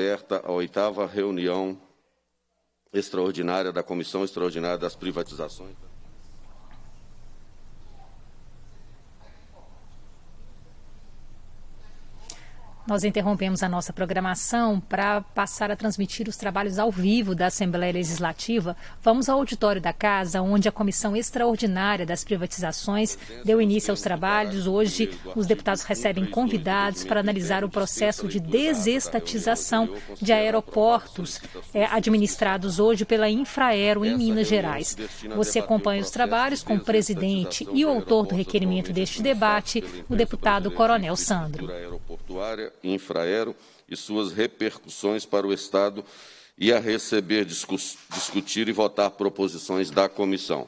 aberta a oitava reunião extraordinária da Comissão Extraordinária das Privatizações. Nós interrompemos a nossa programação para passar a transmitir os trabalhos ao vivo da Assembleia Legislativa. Vamos ao auditório da casa, onde a Comissão Extraordinária das Privatizações deu início aos trabalhos. Hoje, os deputados recebem convidados para analisar o processo de desestatização de aeroportos eh, administrados hoje pela Infraero em Minas Gerais. Você acompanha os trabalhos com o presidente e o autor do requerimento deste debate, o deputado Coronel Sandro infraero e suas repercussões para o Estado e a receber, discutir e votar proposições da comissão.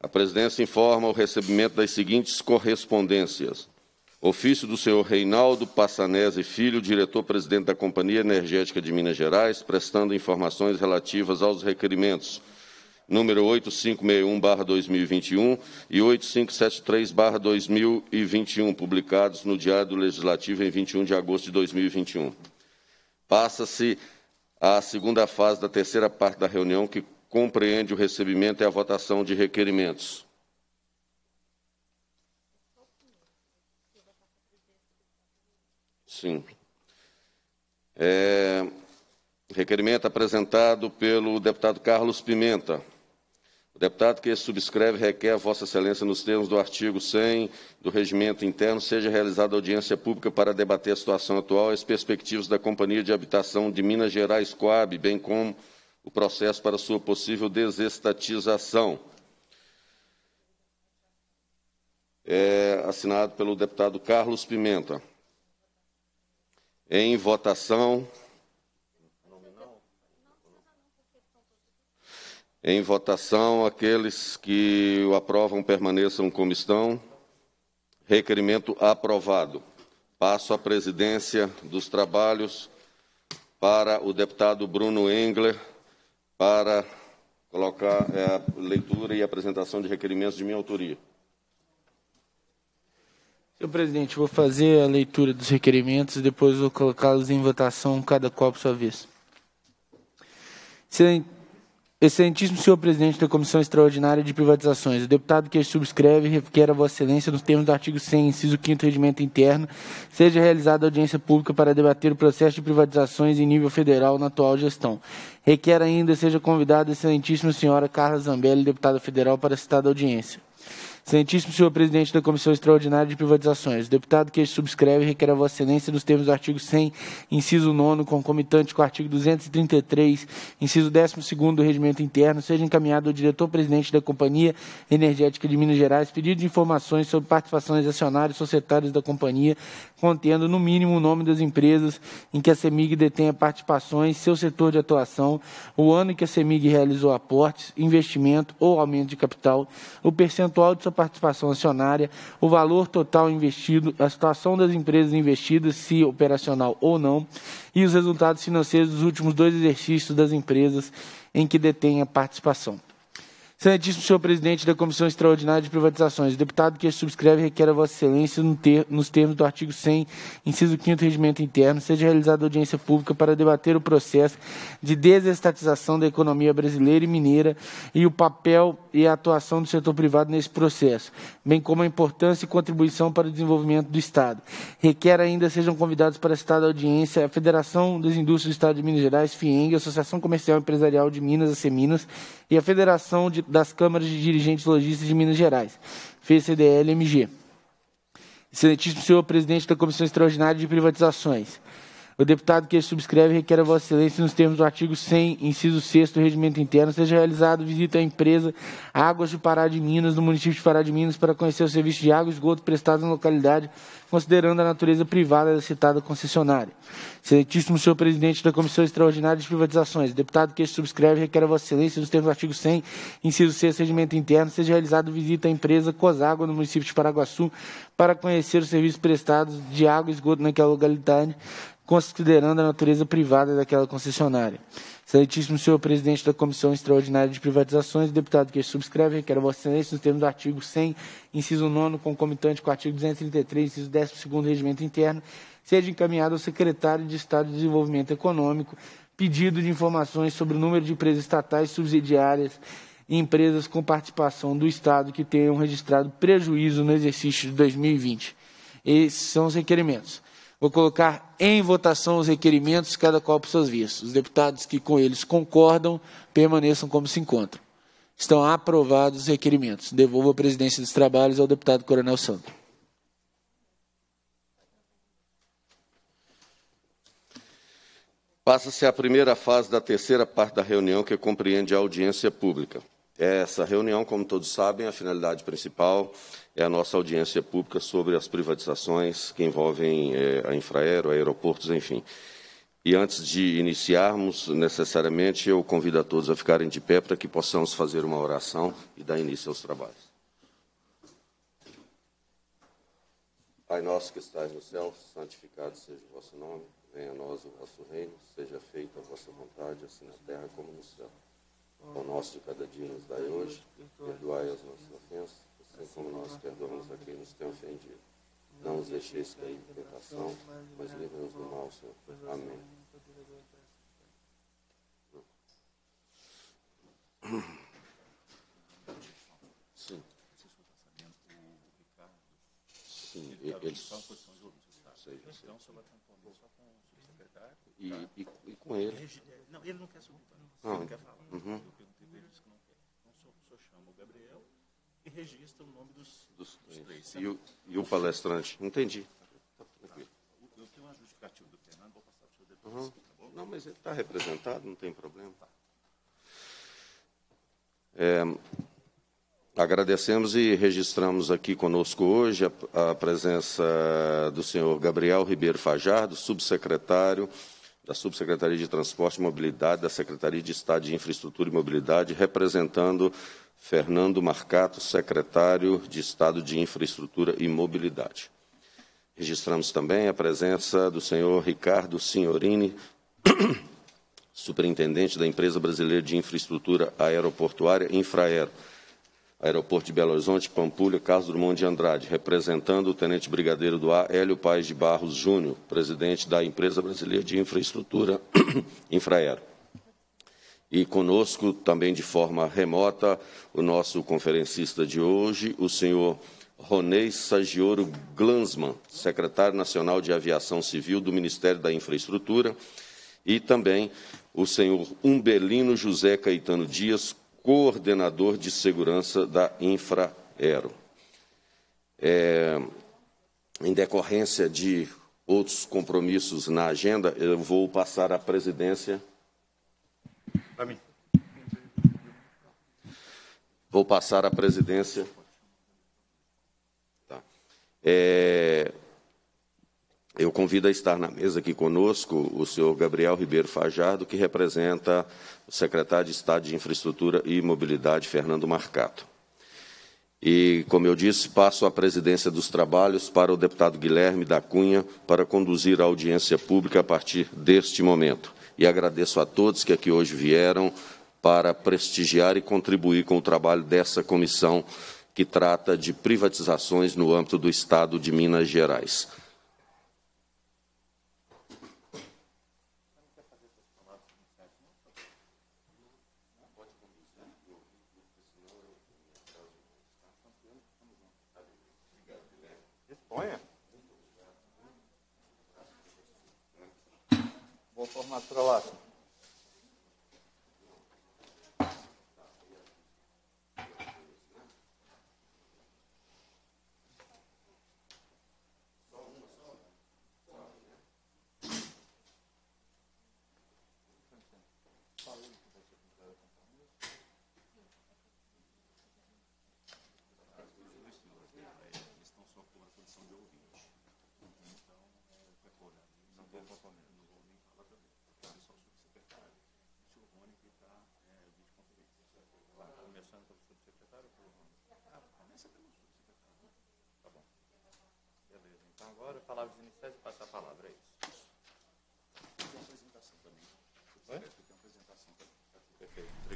A presidência informa o recebimento das seguintes correspondências. Ofício do senhor Reinaldo Passanese Filho, diretor-presidente da Companhia Energética de Minas Gerais, prestando informações relativas aos requerimentos número 8561-2021 e 8573-2021, publicados no Diário do Legislativo em 21 de agosto de 2021. Passa-se à segunda fase da terceira parte da reunião, que compreende o recebimento e a votação de requerimentos. Sim. É, requerimento apresentado pelo deputado Carlos Pimenta. Deputado que subscreve requer a Vossa Excelência, nos termos do artigo 100 do Regimento Interno, seja realizada audiência pública para debater a situação atual e as perspectivas da Companhia de Habitação de Minas Gerais, Coab, bem como o processo para sua possível desestatização. É, assinado pelo deputado Carlos Pimenta. Em votação. Em votação, aqueles que o aprovam permaneçam como estão. Requerimento aprovado. Passo a presidência dos trabalhos para o deputado Bruno Engler para colocar é, a leitura e apresentação de requerimentos de minha autoria. Senhor presidente, vou fazer a leitura dos requerimentos e depois vou colocá-los em votação, cada qual por sua vez. Excelente Excelentíssimo senhor presidente da Comissão Extraordinária de Privatizações, o deputado que subscreve requer a Vossa Excelência, nos termos do artigo 100, inciso 5 Regimento Interno, seja realizada audiência pública para debater o processo de privatizações em nível federal na atual gestão. Requer ainda seja convidada a Excelentíssima senhora Carla Zambelli, deputada federal, para citada audiência. Excelentíssimo senhor presidente da Comissão Extraordinária de Privatizações, o deputado que este subscreve requer a vossa excelência nos termos do artigo 100, inciso 9, concomitante com o artigo 233, inciso 12 do regimento interno, seja encaminhado ao diretor-presidente da Companhia Energética de Minas Gerais pedido de informações sobre participações acionários societários da companhia, contendo no mínimo o nome das empresas em que a CEMIG detenha participações, seu setor de atuação, o ano em que a CEMIG realizou aportes, investimento ou aumento de capital, o percentual de sua participação acionária, o valor total investido, a situação das empresas investidas, se operacional ou não, e os resultados financeiros dos últimos dois exercícios das empresas em que detém a participação. Excelentíssimo senhor presidente da Comissão Extraordinária de Privatizações, o deputado que subscreve requer a Vossa Excelência no ter, nos termos do artigo 100, inciso 5 do Regimento Interno, seja realizada audiência pública para debater o processo de desestatização da economia brasileira e mineira e o papel e a atuação do setor privado nesse processo, bem como a importância e contribuição para o desenvolvimento do Estado. Requer ainda sejam convidados para estar da audiência a Federação das Indústrias do Estado de Minas Gerais, FIENG, a Associação Comercial Empresarial de Minas, a Minas e a Federação de das câmaras de dirigentes lojistas de Minas Gerais, FCDL-MG. Excelentíssimo senhor presidente da Comissão Extraordinária de Privatizações, o deputado que subscreve requer a Vossa Excelência, nos termos do artigo 100, inciso 6 do Regimento Interno, seja realizado visita à empresa Águas de Pará de Minas, no município de Pará de Minas, para conhecer o serviço de água e esgoto prestado na localidade, considerando a natureza privada da citada concessionária. Excelentíssimo senhor presidente da Comissão Extraordinária de Privatizações, deputado que subscreve requer a vossa excelência, nos termos do artigo 100, inciso 6, regimento interno, seja realizada visita à empresa Coságua, no município de Paraguaçu, para conhecer os serviços prestados de água e esgoto naquela localidade, considerando a natureza privada daquela concessionária. Excelentíssimo senhor presidente da Comissão Extraordinária de Privatizações, deputado que subscreve, requer a vossa excelência nos termos do artigo 100, inciso 9, concomitante com o artigo 233, inciso 10 do segundo regimento interno, seja encaminhado ao secretário de Estado de Desenvolvimento Econômico pedido de informações sobre o número de empresas estatais subsidiárias e empresas com participação do Estado que tenham registrado prejuízo no exercício de 2020. Esses são os requerimentos. Vou colocar em votação os requerimentos, cada qual por suas vias. Os deputados que com eles concordam permaneçam como se encontram. Estão aprovados os requerimentos. Devolvo a presidência dos trabalhos ao deputado Coronel Sandro. Passa-se a primeira fase da terceira parte da reunião, que compreende a audiência pública. É essa reunião, como todos sabem, a finalidade principal é a nossa audiência pública sobre as privatizações que envolvem é, a Infraero, aeroportos, enfim. E antes de iniciarmos, necessariamente, eu convido a todos a ficarem de pé para que possamos fazer uma oração e dar início aos trabalhos. Pai nosso que estás no céu, santificado seja o vosso nome. Venha a nós o vosso reino, seja feita a vossa vontade, assim na terra como no céu. O nosso de cada dia nos dai hoje, perdoai as nossas ofensas, assim como nós perdoamos a quem nos tem ofendido. Não nos deixeis cair em tentação, mas livra-nos do mal, Senhor. Amém. Sim. Sim, eles... Sim, eles... Então, o senhor e, e, e com ele. É, não, ele não quer se voltar. Não, ele ah, não quer falar. Uhum. Eu perguntei para ele, disse que não quer. Então, o senhor chama o Gabriel e registra o nome dos, dos, dos três. E o, e o palestrante? Entendi. Tá, tá tranquilo. Tá. Eu tenho uma justificativa do Fernando, vou passar para o senhor depois. Uhum. Tá não, mas ele está representado, não tem problema. Tá. É, agradecemos e registramos aqui conosco hoje a, a presença do senhor Gabriel Ribeiro Fajardo, subsecretário da Subsecretaria de Transporte e Mobilidade, da Secretaria de Estado de Infraestrutura e Mobilidade, representando Fernando Marcato, secretário de Estado de Infraestrutura e Mobilidade. Registramos também a presença do senhor Ricardo Signorini, superintendente da Empresa Brasileira de Infraestrutura Aeroportuária, Infraero Aeroporto de Belo Horizonte, Pampulha, Carlos Drummond de Andrade, representando o Tenente Brigadeiro do Ar, Hélio Paes de Barros Júnior, presidente da Empresa Brasileira de Infraestrutura, Infraero. E conosco, também de forma remota, o nosso conferencista de hoje, o senhor Ronei Sagioro Glansman, secretário nacional de Aviação Civil do Ministério da Infraestrutura, e também o senhor Umbelino José Caetano Dias, coordenador de segurança da Infraero. É, em decorrência de outros compromissos na agenda, eu vou passar a presidência. Para mim. Vou passar a presidência. Tá. É, eu convido a estar na mesa aqui conosco o senhor Gabriel Ribeiro Fajardo, que representa o secretário de Estado de Infraestrutura e Mobilidade, Fernando Marcato. E, como eu disse, passo a presidência dos trabalhos para o deputado Guilherme da Cunha para conduzir a audiência pública a partir deste momento. E agradeço a todos que aqui hoje vieram para prestigiar e contribuir com o trabalho dessa comissão que trata de privatizações no âmbito do Estado de Minas Gerais. Mastrolato. Então agora, palavras iniciais e passar a palavra, é isso.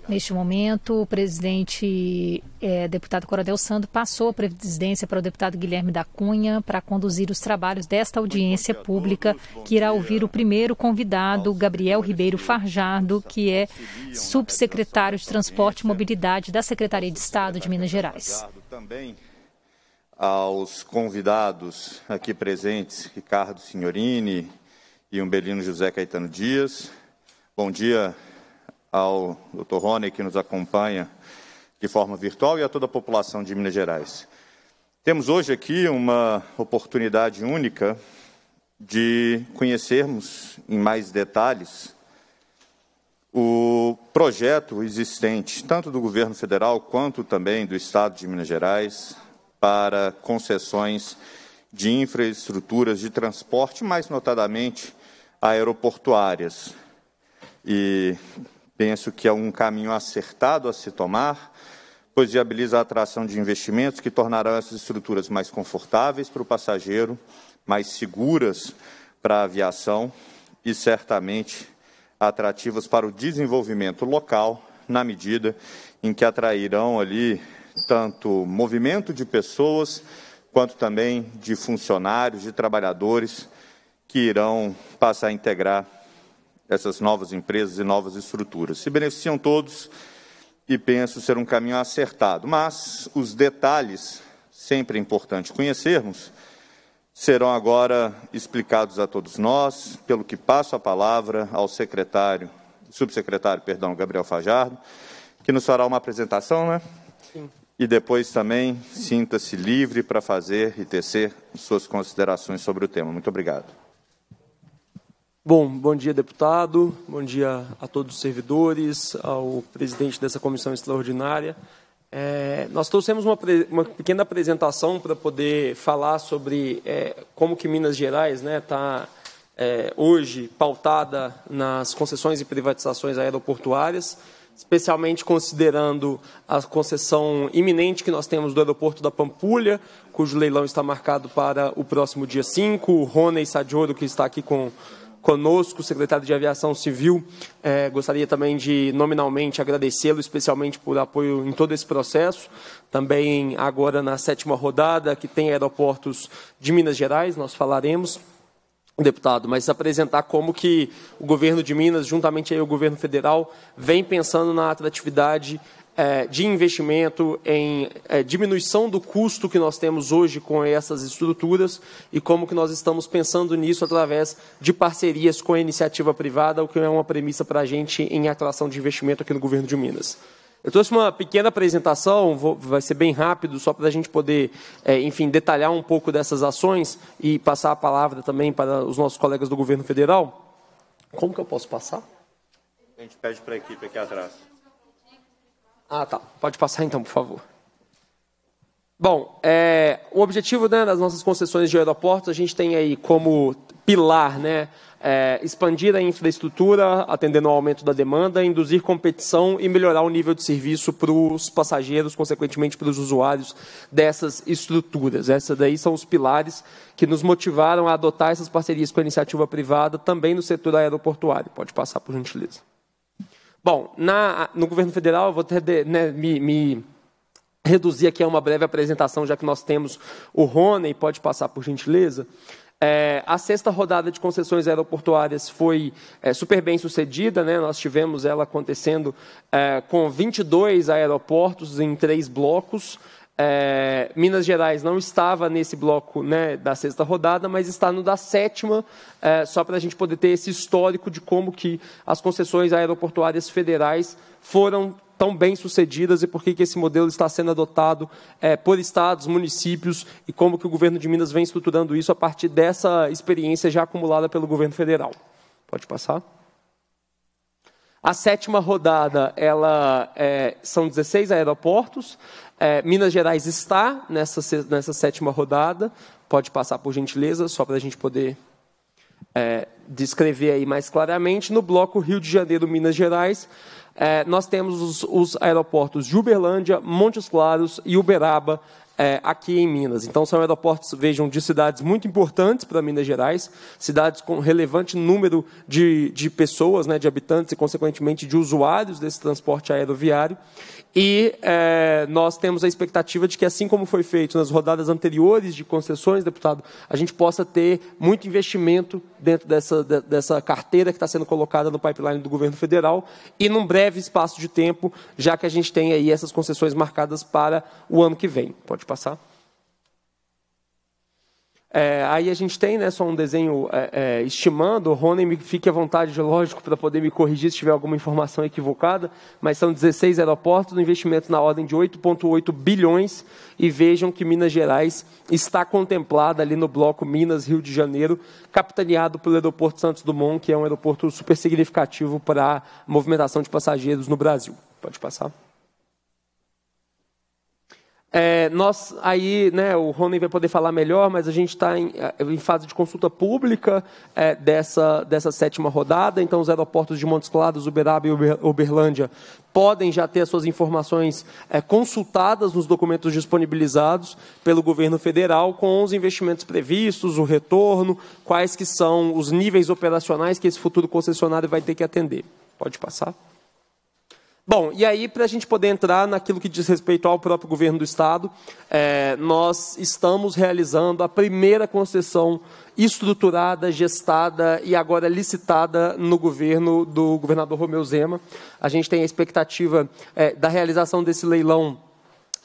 Neste momento, o presidente é, deputado Coronel Sando passou a presidência para o deputado Guilherme da Cunha para conduzir os trabalhos desta audiência pública, que irá ouvir o primeiro convidado, Gabriel Ribeiro Farjardo, que é subsecretário de Transporte e Mobilidade da Secretaria de Estado de Minas Gerais aos convidados aqui presentes, Ricardo Signorini e Umbelino José Caetano Dias. Bom dia ao Dr. Rony, que nos acompanha de forma virtual, e a toda a população de Minas Gerais. Temos hoje aqui uma oportunidade única de conhecermos em mais detalhes o projeto existente, tanto do governo federal quanto também do estado de Minas Gerais, para concessões de infraestruturas de transporte, mais notadamente aeroportuárias. E penso que é um caminho acertado a se tomar, pois viabiliza a atração de investimentos que tornarão essas estruturas mais confortáveis para o passageiro, mais seguras para a aviação e certamente atrativas para o desenvolvimento local, na medida em que atrairão ali tanto movimento de pessoas, quanto também de funcionários, de trabalhadores que irão passar a integrar essas novas empresas e novas estruturas. Se beneficiam todos e penso ser um caminho acertado, mas os detalhes, sempre é importante conhecermos, serão agora explicados a todos nós, pelo que passo a palavra ao secretário, subsecretário, perdão, Gabriel Fajardo, que nos fará uma apresentação, né? Sim e depois também sinta-se livre para fazer e tecer suas considerações sobre o tema. Muito obrigado. Bom, bom dia, deputado. Bom dia a todos os servidores, ao presidente dessa comissão extraordinária. É, nós trouxemos uma, uma pequena apresentação para poder falar sobre é, como que Minas Gerais está né, tá, é, hoje pautada nas concessões e privatizações aeroportuárias especialmente considerando a concessão iminente que nós temos do aeroporto da Pampulha, cujo leilão está marcado para o próximo dia 5. O Rony Sadioro, que está aqui com, conosco, secretário de Aviação Civil, eh, gostaria também de nominalmente agradecê-lo, especialmente por apoio em todo esse processo. Também agora na sétima rodada, que tem aeroportos de Minas Gerais, nós falaremos deputado, mas apresentar como que o governo de Minas, juntamente aí o governo federal, vem pensando na atratividade é, de investimento, em é, diminuição do custo que nós temos hoje com essas estruturas e como que nós estamos pensando nisso através de parcerias com a iniciativa privada, o que é uma premissa para a gente em atração de investimento aqui no governo de Minas. Eu trouxe uma pequena apresentação, vou, vai ser bem rápido, só para a gente poder, é, enfim, detalhar um pouco dessas ações e passar a palavra também para os nossos colegas do governo federal. Como que eu posso passar? A gente pede para a equipe aqui atrás. Ah, tá. Pode passar então, por favor. Bom, é, o objetivo né, das nossas concessões de aeroportos, a gente tem aí como pilar, né, é, expandir a infraestrutura, atendendo ao aumento da demanda, induzir competição e melhorar o nível de serviço para os passageiros, consequentemente para os usuários dessas estruturas. Essas daí são os pilares que nos motivaram a adotar essas parcerias com a iniciativa privada também no setor aeroportuário. Pode passar, por gentileza. Bom, na, no governo federal, eu vou ter, né, me, me reduzir aqui a uma breve apresentação, já que nós temos o Rony, pode passar por gentileza. É, a sexta rodada de concessões aeroportuárias foi é, super bem sucedida, né? nós tivemos ela acontecendo é, com 22 aeroportos em três blocos. É, Minas Gerais não estava nesse bloco né, da sexta rodada, mas está no da sétima, é, só para a gente poder ter esse histórico de como que as concessões aeroportuárias federais foram tão bem sucedidas e por que, que esse modelo está sendo adotado é, por estados, municípios e como que o governo de Minas vem estruturando isso a partir dessa experiência já acumulada pelo governo federal. Pode passar. A sétima rodada, ela é, são 16 aeroportos. É, Minas Gerais está nessa, nessa sétima rodada. Pode passar, por gentileza, só para a gente poder é, descrever aí mais claramente. No bloco Rio de Janeiro, Minas Gerais, é, nós temos os, os, aeroportos de Uberlândia, Montes Claros e Uberaba é, aqui em Minas. Então, são aeroportos, vejam, de cidades muito importantes para Minas Gerais, cidades com relevante número de, de pessoas, né, de habitantes e, consequentemente, de usuários desse transporte aeroviário. E é, nós temos a expectativa de que, assim como foi feito nas rodadas anteriores de concessões, deputado, a gente possa ter muito investimento dentro dessa, dessa carteira que está sendo colocada no pipeline do governo federal e num breve espaço de tempo, já que a gente tem aí essas concessões marcadas para o ano que vem. Pode passar. É, aí a gente tem né, só um desenho é, é, estimando, o Rony, fique à vontade, lógico, para poder me corrigir se tiver alguma informação equivocada, mas são 16 aeroportos, um investimento na ordem de 8,8 bilhões, e vejam que Minas Gerais está contemplada ali no bloco Minas-Rio de Janeiro, capitaneado pelo aeroporto Santos Dumont, que é um aeroporto super significativo para a movimentação de passageiros no Brasil. Pode passar. É, nós aí, né, o Rony vai poder falar melhor, mas a gente está em, é, em, fase de consulta pública é, dessa, dessa sétima rodada. Então, os aeroportos de Montes Claros, Uberaba e Uberlândia podem já ter as suas informações é, consultadas nos documentos disponibilizados pelo governo federal com os investimentos previstos, o retorno, quais que são os níveis operacionais que esse futuro concessionário vai ter que atender. Pode passar. Bom, e aí, para a gente poder entrar naquilo que diz respeito ao próprio governo do Estado, é, nós estamos realizando a primeira concessão estruturada, gestada e agora licitada no governo do governador Romeu Zema. A gente tem a expectativa é, da realização desse leilão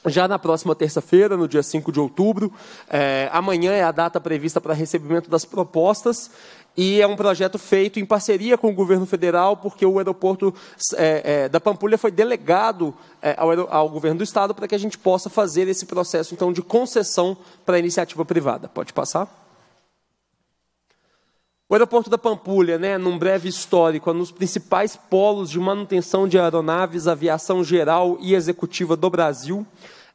já na próxima terça-feira, no dia 5 de outubro. É, amanhã é a data prevista para recebimento das propostas e é um projeto feito em parceria com o governo federal, porque o aeroporto é, é, da Pampulha foi delegado é, ao, ao, governo do estado para que a gente possa fazer esse processo então de concessão para a iniciativa privada. Pode passar. O aeroporto da Pampulha, né, num breve histórico, é um dos principais polos de manutenção de aeronaves, aviação geral e executiva do Brasil.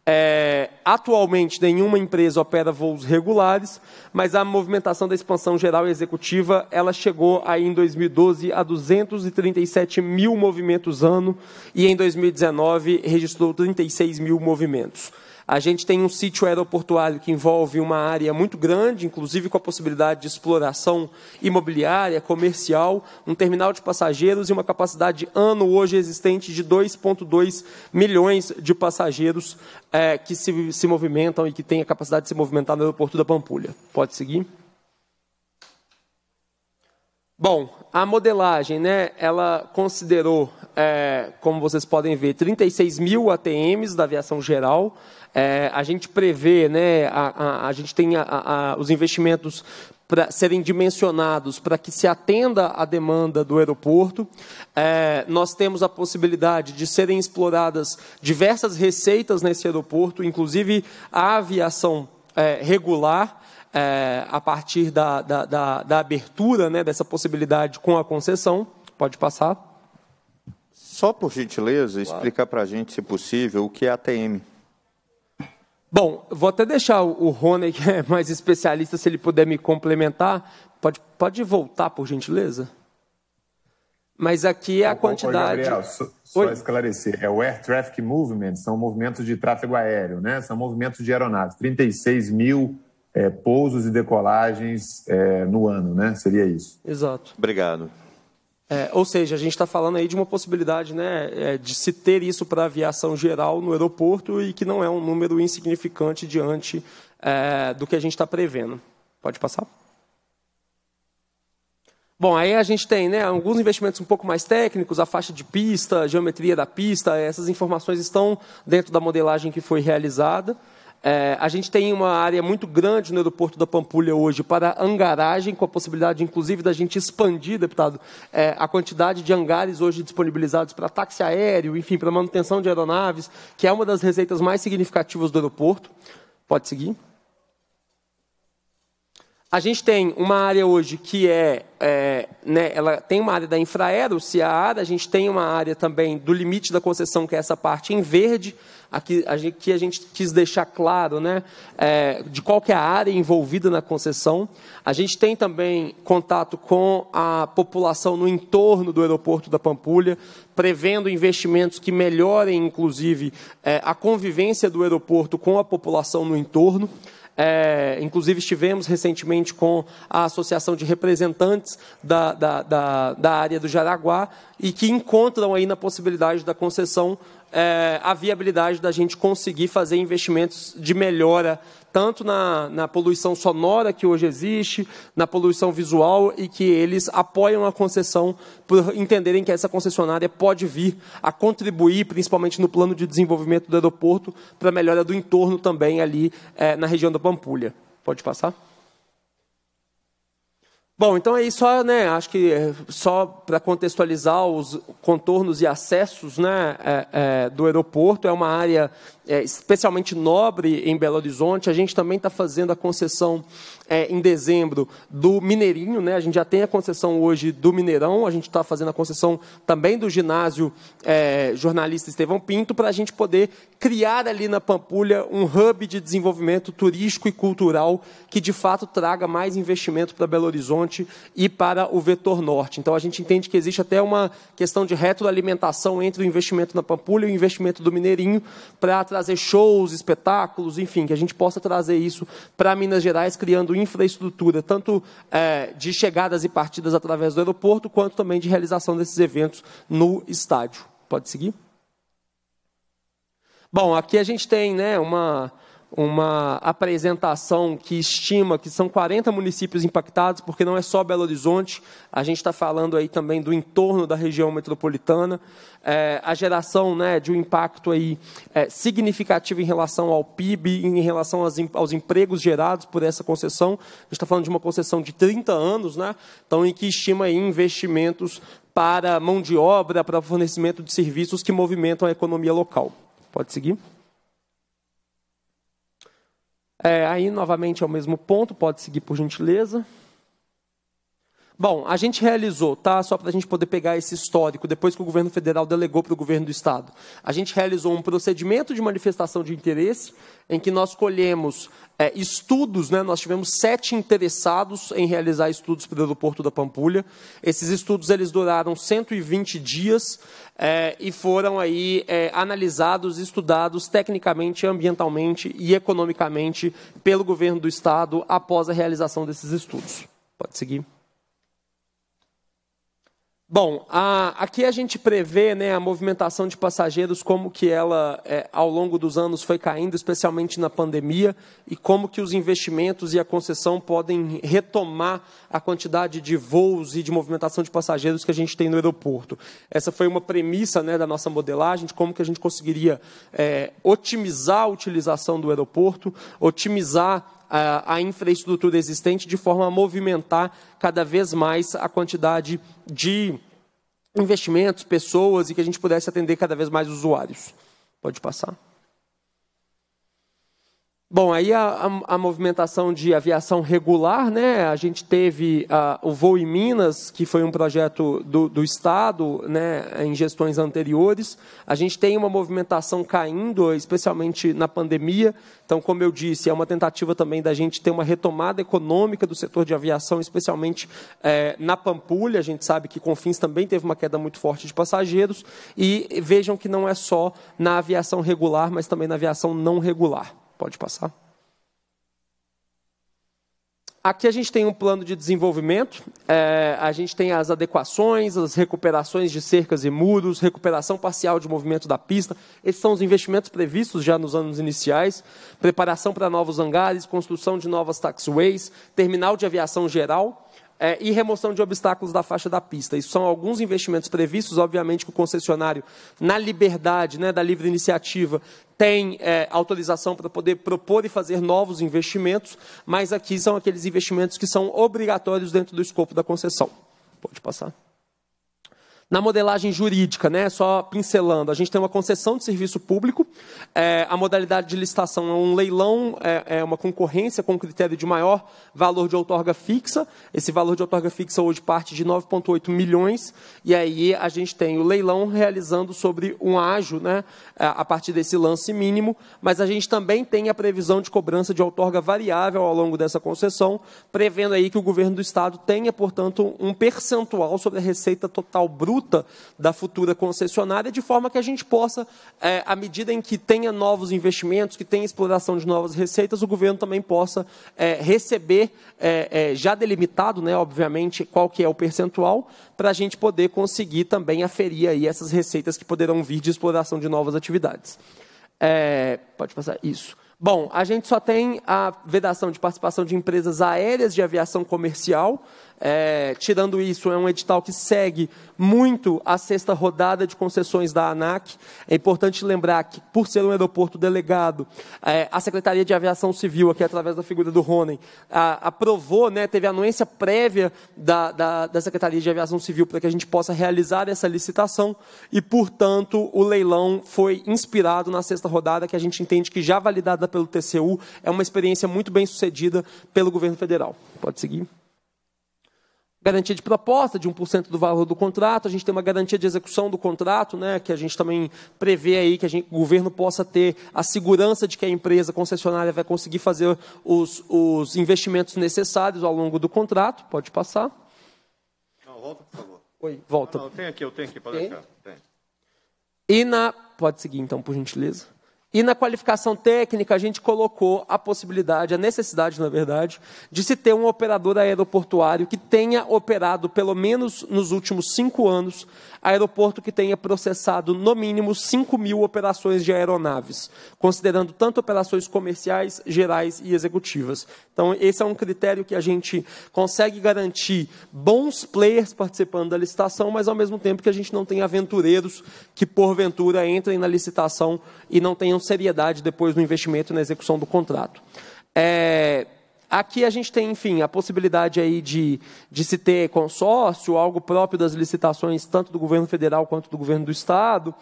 É, atualmente, nenhuma empresa opera voos regulares, mas a movimentação da expansão geral e executiva ela chegou aí em 2012 a 237 mil movimentos ano e em 2019 registrou 36 mil movimentos. A gente tem um sítio aeroportuário que envolve uma área muito grande, inclusive com a possibilidade de exploração imobiliária, comercial, um terminal de passageiros e uma capacidade ano hoje existente de 2,2 milhões de passageiros é, que se, se movimentam e que têm a capacidade de se movimentar no aeroporto da Pampulha. Pode seguir? Bom, a modelagem, né, ela considerou, é, como vocês podem ver, 36 mil ATMs da aviação geral, é, a gente prevê, né, a, a, a gente tem a, os investimentos para serem dimensionados para que se atenda à demanda do aeroporto. É, nós temos a possibilidade de serem exploradas diversas receitas nesse aeroporto, inclusive a aviação é, regular. É, a partir da, da, da, da abertura né, dessa possibilidade com a concessão. Pode passar. Só por gentileza, claro. explicar para a gente, se possível, o que é ATM. Bom, vou até deixar o Rony, que é mais especialista, se ele puder me complementar. Pode, pode voltar, por gentileza? Mas aqui é a quantidade. Gabriel, só, só esclarecer: é o Air Traffic Movement, são movimentos de tráfego aéreo, né? são movimentos de aeronaves. 36 mil é, pousos e decolagens é, no ano, né? Seria isso. Exato. Obrigado. É, ou seja, a gente está falando aí de uma possibilidade né, é, de se ter isso para a aviação geral no aeroporto e que não é um número insignificante diante é, do que a gente está prevendo. Pode passar? Bom, aí a gente tem né, alguns investimentos um pouco mais técnicos, a faixa de pista, a geometria da pista, essas informações estão dentro da modelagem que foi realizada. É, a gente tem uma área muito grande no aeroporto da Pampulha hoje para hangaragem, com a possibilidade, inclusive, da gente expandir, deputado, é, a quantidade de hangares hoje disponibilizados para táxi aéreo, enfim, para manutenção de aeronaves, que é uma das receitas mais significativas do aeroporto. Pode seguir. A gente tem uma área hoje que é, é né, ela tem uma área da infraero, se a área, a gente tem uma área também do limite da concessão, que é essa parte em verde, aqui a gente, que a gente quis deixar claro né, é, de qual é a área envolvida na concessão. A gente tem também contato com a população no entorno do aeroporto da Pampulha, prevendo investimentos que melhorem, inclusive, é, a convivência do aeroporto com a população no entorno. É, inclusive, estivemos recentemente com a Associação de Representantes da, da, da, da, área do Jaraguá e que encontram aí na possibilidade da concessão é, a viabilidade da gente conseguir fazer investimentos de melhora, tanto na, na poluição sonora que hoje existe, na poluição visual, e que eles apoiam a concessão por entenderem que essa concessionária pode vir a contribuir, principalmente no plano de desenvolvimento do aeroporto, para a melhora do entorno também ali é, na região da Pampulha. Pode passar? Bom, então aí só, né, acho que eh, só para contextualizar os contornos e acessos né, é, é, do aeroporto, é uma área é, especialmente nobre em Belo Horizonte. A gente também está fazendo a concessão é, em dezembro do Mineirinho, né? A gente já tem a concessão hoje do Mineirão, a gente está fazendo a concessão também do ginásio é, jornalista Estevão Pinto, para a gente poder criar ali na Pampulha um hub de desenvolvimento turístico e cultural que de fato traga mais investimento para Belo Horizonte e para o vetor norte. Então a gente entende que existe até uma questão de retroalimentação entre o investimento na Pampulha e o investimento do Mineirinho para trazer shows, espetáculos, enfim, que a gente possa trazer isso para Minas Gerais, criando infraestrutura, tanto é, de chegadas e partidas através do aeroporto, quanto também de realização desses eventos no estádio. Pode seguir? Bom, aqui a gente tem né, uma uma apresentação que estima que são 40 municípios impactados, porque não é só Belo Horizonte, a gente está falando aí também do entorno da região metropolitana, é, a geração né, de um impacto aí, é, significativo em relação ao PIB, em relação aos, aos empregos gerados por essa concessão. A gente está falando de uma concessão de 30 anos, né, então, em que estima aí investimentos para mão de obra, para fornecimento de serviços que movimentam a economia local. Pode seguir? É, aí, novamente, ao mesmo ponto, pode seguir por gentileza. Bom, a gente realizou, tá? Só para a gente poder pegar esse histórico, depois que o governo federal delegou para o governo do estado. A gente realizou um procedimento de manifestação de interesse, em que nós colhemos é, estudos, né? nós tivemos sete interessados em realizar estudos para o aeroporto da Pampulha. Esses estudos eles duraram 120 dias é, e foram aí é, analisados, estudados tecnicamente, ambientalmente e economicamente pelo governo do estado após a realização desses estudos. Pode seguir. Bom, a, aqui a gente prevê né, a movimentação de passageiros, como que ela, é, ao longo dos anos, foi caindo, especialmente na pandemia, e como que os investimentos e a concessão podem retomar a quantidade de voos e de movimentação de passageiros que a gente tem no aeroporto. Essa foi uma premissa né, da nossa modelagem, de como que a gente conseguiria é, otimizar a utilização do aeroporto, otimizar a, a infraestrutura existente de forma a movimentar cada vez mais a quantidade de investimentos, pessoas e que a gente pudesse atender cada vez mais usuários. Pode passar. Bom, aí a, movimentação de aviação regular, né? A gente teve ah, o Voo em Minas, que foi um projeto do, Estado, né? Em gestões anteriores, a gente tem uma movimentação caindo, especialmente na pandemia. Então, como eu disse, é uma tentativa também da gente ter uma retomada econômica do setor de aviação, especialmente eh, na Pampulha. A gente sabe que Confins também teve uma queda muito forte de passageiros. E vejam que não é só na aviação regular, mas também na aviação não regular. Pode passar. Aqui a gente tem um plano de desenvolvimento, é, a gente tem as adequações, as recuperações de cercas e muros, recuperação parcial de movimento da pista. Esses são os investimentos previstos já nos anos iniciais. Preparação para novos hangares, construção de novas taxiways, terminal de aviação geral é, e remoção de obstáculos da faixa da pista. Isso são alguns investimentos previstos, obviamente que o concessionário, na liberdade né, da livre iniciativa, tem é, autorização para poder propor e fazer novos investimentos, mas aqui são aqueles investimentos que são obrigatórios dentro do escopo da concessão. Pode passar. Na modelagem jurídica, né, só pincelando, a gente tem uma concessão de serviço público, é, a modalidade de licitação é um leilão, é, é uma concorrência com critério de maior valor de outorga fixa. Esse valor de outorga fixa hoje parte de 9,8 milhões, e aí a gente tem o leilão realizando sobre um ágio, né, é, a partir desse lance mínimo, mas a gente também tem a previsão de cobrança de outorga variável ao longo dessa concessão, prevendo aí que o governo do Estado tenha, portanto, um percentual sobre a receita total bruta da futura concessionária, de forma que a gente possa, é, à medida em que tenha novos investimentos, que tenha exploração de novas receitas, o governo também possa é, receber, é, é já delimitado, né, obviamente, qual que é o percentual, para a gente poder conseguir também aferir aí essas receitas que poderão vir de exploração de novas atividades. É, pode passar isso. Bom, a gente só tem a vedação de participação de empresas aéreas de aviação comercial, é, tirando isso, é um edital que segue muito a sexta rodada de concessões da ANAC. É importante lembrar que, por ser um aeroporto delegado, é, a Secretaria de Aviação Civil, aqui através da figura do Ronen, a, aprovou, né, teve anuência prévia da, da, da Secretaria de Aviação Civil para que a gente possa realizar essa licitação e, portanto, o leilão foi inspirado na sexta rodada, que a gente entende que já validada pelo TCU, é uma experiência muito bem sucedida pelo governo federal. Pode seguir garantia de proposta de 1% do valor do contrato, a gente tem uma garantia de execução do contrato, né, que a gente também prevê aí que gente, o governo possa ter a segurança de que a empresa concessionária vai conseguir fazer os, os investimentos necessários ao longo do contrato. Pode passar. Não, volta, por favor. Oi, volta. Não, não, tem aqui, eu tenho aqui, pode tem. Deixar, tem. E na... Pode seguir, então, por gentileza. E na qualificação técnica, a gente colocou a possibilidade, a necessidade, na verdade, de se ter um operador aeroportuário que tenha operado, pelo menos nos últimos cinco anos, aeroporto que tenha processado, no mínimo, 5 mil operações de aeronaves, considerando tanto operações comerciais, gerais e executivas. Então, esse é um critério que a gente consegue garantir bons players participando da licitação, mas, ao mesmo tempo, que a gente não tenha aventureiros que, porventura, entrem na licitação e não tenham seriedade depois do investimento na execução do contrato. É, Aqui a gente tem, enfim, a possibilidade aí de, de se ter consórcio, algo próprio das licitações, tanto do governo federal quanto do governo do estado.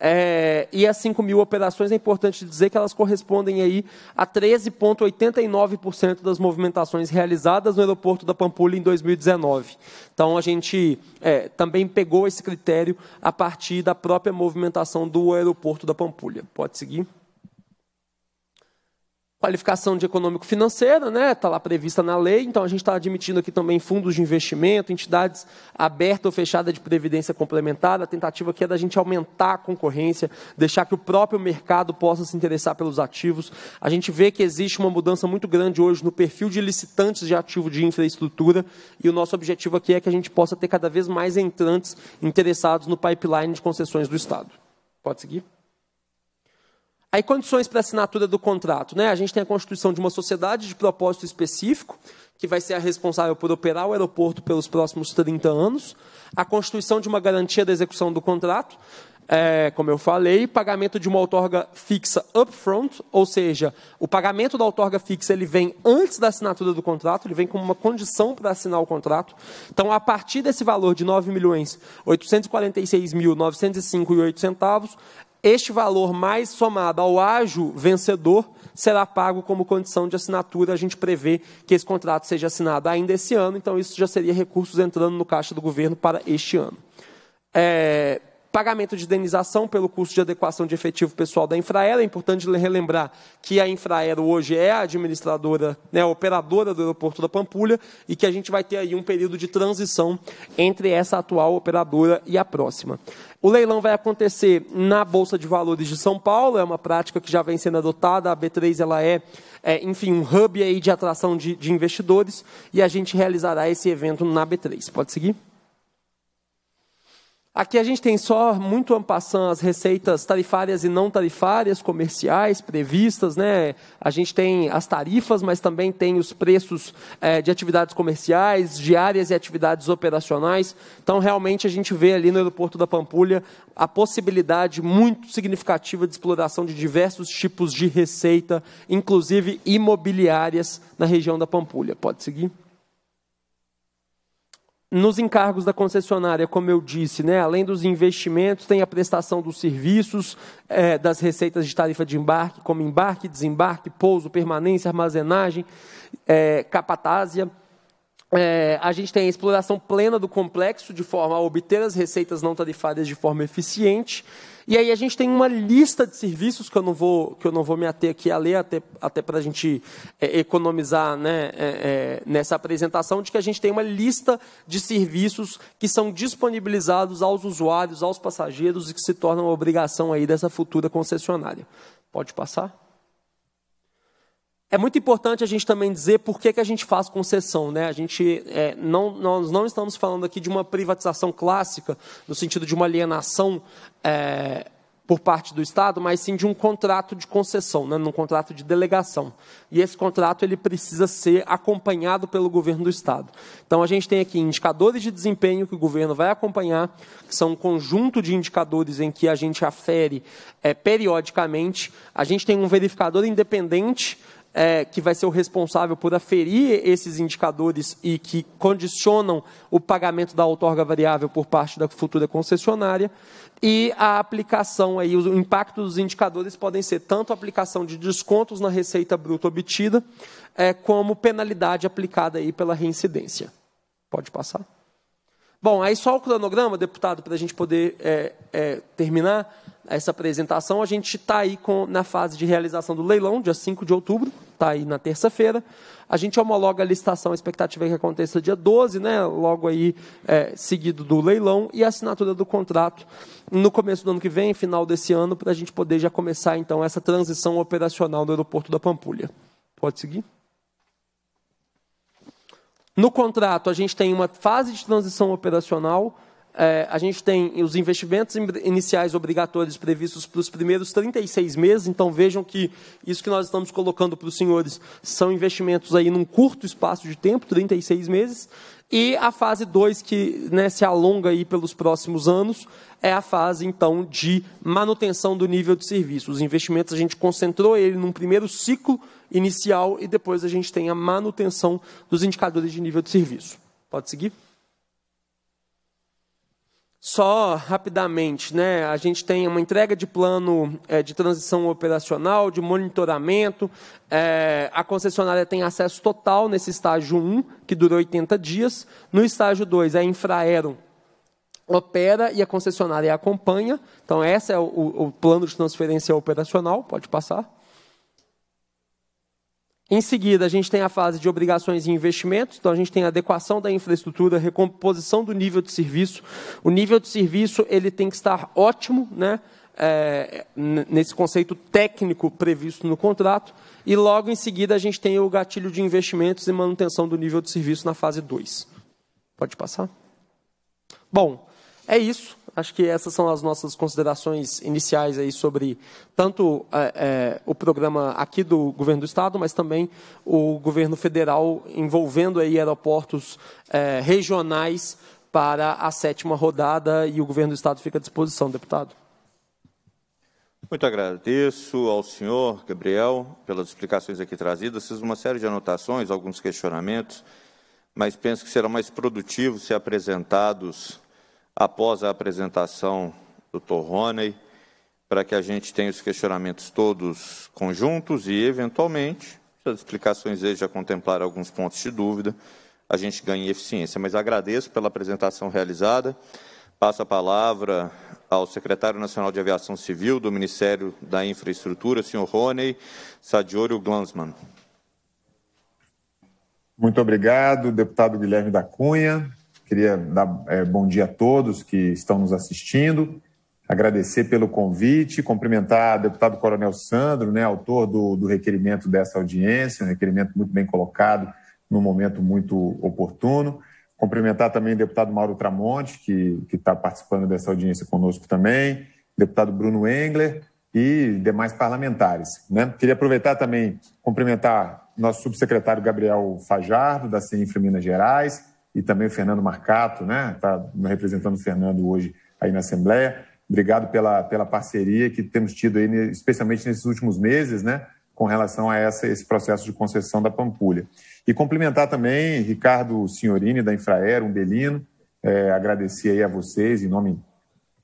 É, e as 5 mil operações, é importante dizer que elas correspondem aí a 13,89% das movimentações realizadas no aeroporto da Pampulha em 2019. Então, a gente é, também pegou esse critério a partir da própria movimentação do aeroporto da Pampulha. Pode seguir qualificação de econômico-financeira, né? Está lá prevista na lei, então a gente está admitindo aqui também fundos de investimento, entidades aberta ou fechada de previdência complementar. A tentativa aqui é da gente aumentar a concorrência, deixar que o próprio mercado possa se interessar pelos ativos. A gente vê que existe uma mudança muito grande hoje no perfil de licitantes de ativo de infraestrutura e o nosso objetivo aqui é que a gente possa ter cada vez mais entrantes interessados no pipeline de concessões do Estado. Pode seguir? Aí, condições para assinatura do contrato. Né? A gente tem a constituição de uma sociedade de propósito específico, que vai ser a responsável por operar o aeroporto pelos próximos 30 anos, a constituição de uma garantia da execução do contrato, é, como eu falei, pagamento de uma outorga fixa upfront, ou seja, o pagamento da outorga fixa ele vem antes da assinatura do contrato, ele vem como uma condição para assinar o contrato. Então, a partir desse valor de R$ 9.846.905,08, este valor mais somado ao ágio vencedor será pago como condição de assinatura. A gente prevê que esse contrato seja assinado ainda esse ano, então isso já seria recursos entrando no caixa do governo para este ano. É, Pagamento de indenização pelo custo de adequação de efetivo pessoal da Infraero. É importante relembrar que a Infraero hoje é a administradora, né, a operadora do aeroporto da Pampulha e que a gente vai ter aí um período de transição entre essa atual operadora e a próxima. O leilão vai acontecer na Bolsa de Valores de São Paulo, é uma prática que já vem sendo adotada, a B3 ela é, é enfim, um hub aí de atração de, de investidores e a gente realizará esse evento na B3. Pode seguir? Aqui a gente tem só muito ampassando as receitas tarifárias e não tarifárias, comerciais, previstas, né? A gente tem as tarifas, mas também tem os preços é, de atividades comerciais, diárias e atividades operacionais. Então, realmente, a gente vê ali no aeroporto da Pampulha a possibilidade muito significativa de exploração de diversos tipos de receita, inclusive imobiliárias, na região da Pampulha. Pode seguir? nos encargos da concessionária, como eu disse, né, além dos investimentos, tem a prestação dos serviços, é, das receitas de tarifa de embarque, como embarque, desembarque, pouso, permanência, armazenagem, é, é, a gente tem a exploração plena do complexo de forma a obter as receitas não tarifárias de forma eficiente. E aí a gente tem uma lista de serviços que eu não vou, que eu não vou me ater aqui a ler, até, até para a gente é, economizar né, é, é, nessa apresentação, de que a gente tem uma lista de serviços que são disponibilizados aos usuários, aos passageiros e que se tornam obrigação aí dessa futura concessionária. Pode passar? É muito importante a gente também dizer por que, que a gente faz concessão. Né? A gente, é, não, nós não estamos falando aqui de uma privatização clássica, no sentido de uma alienação é, por parte do Estado, mas sim de um contrato de concessão, né? num contrato de delegação. E esse contrato ele precisa ser acompanhado pelo governo do Estado. Então, a gente tem aqui indicadores de desempenho que o governo vai acompanhar, que são um conjunto de indicadores em que a gente afere é, periodicamente. A gente tem um verificador independente é, que vai ser o responsável por aferir esses indicadores e que condicionam o pagamento da outorga variável por parte da futura concessionária. E a aplicação, aí, o impacto dos indicadores podem ser tanto a aplicação de descontos na receita bruta obtida, é, como penalidade aplicada aí pela reincidência. Pode passar. Bom, aí só o cronograma, deputado, para a gente poder é, é terminar essa apresentação. A gente está aí com, na fase de realização do leilão, dia 5 de outubro, está aí na terça-feira. A gente homologa a licitação, a expectativa é que aconteça dia 12, né? logo aí é, seguido do leilão, e a assinatura do contrato no começo do ano que vem, final desse ano, para a gente poder já começar então essa transição operacional do aeroporto da Pampulha. Pode seguir? No contrato, a gente tem uma fase de transição operacional é, a gente tem os investimentos iniciais obrigatórios previstos para os primeiros 36 meses, então vejam que isso que nós estamos colocando para os senhores são investimentos aí num curto espaço de tempo, 36 meses, e a fase 2, que né, se alonga aí pelos próximos anos, é a fase, então, de manutenção do nível de serviço. Os investimentos a gente concentrou ele num primeiro ciclo inicial e depois a gente tem a manutenção dos indicadores de nível de serviço. Pode seguir? Só rapidamente, né? A gente tem uma entrega de plano é, de transição operacional, de monitoramento. É, a concessionária tem acesso total nesse estágio 1, que dura 80 dias. No estágio 2, a Infraero opera e a concessionária acompanha. Então, esse é o, o plano de transferência operacional. Pode passar. Em seguida, a gente tem a fase de obrigações e investimentos, então a gente tem a adequação da infraestrutura, recomposição do nível de serviço. O nível de serviço ele tem que estar ótimo, né? É, nesse conceito técnico previsto no contrato, e logo em seguida a gente tem o gatilho de investimentos e manutenção do nível de serviço na fase 2. Pode passar? Bom, é isso acho que essas são as nossas considerações iniciais aí sobre tanto é, é, o programa aqui do governo do estado, mas também o governo federal envolvendo aí aeroportos é, regionais para a sétima rodada e o governo do estado fica à disposição, deputado. Muito agradeço ao senhor Gabriel pelas explicações aqui trazidas. Fiz uma série de anotações, alguns questionamentos, mas penso que serão mais produtivos se apresentados após a apresentação do Torroney, para que a gente tenha os questionamentos todos conjuntos e, eventualmente, se as explicações aí já contemplar alguns pontos de dúvida, a gente ganhe eficiência. Mas agradeço pela apresentação realizada. Passo a palavra ao secretário nacional de Aviação Civil do Ministério da Infraestrutura, senhor Rony Sadiorio Glansman. Muito obrigado, deputado Guilherme da Cunha. Queria dar é, bom dia a todos que estão nos assistindo, agradecer pelo convite, cumprimentar o deputado Coronel Sandro, né, autor do, do requerimento dessa audiência, um requerimento muito bem colocado, num momento muito oportuno. Cumprimentar também o deputado Mauro Tramonte, que está participando dessa audiência conosco também, deputado Bruno Engler e demais parlamentares. Né? Queria aproveitar também cumprimentar nosso subsecretário Gabriel Fajardo, da CINFRA Minas Gerais, e também o Fernando Marcato, né? Está representando o Fernando hoje aí na Assembleia. Obrigado pela, pela parceria que temos tido aí, especialmente nesses últimos meses, né? Com relação a essa, esse processo de concessão da Pampulha. E complementar também Ricardo Signorini, da Infraero, Umbelino, é, agradecer aí a vocês, em nome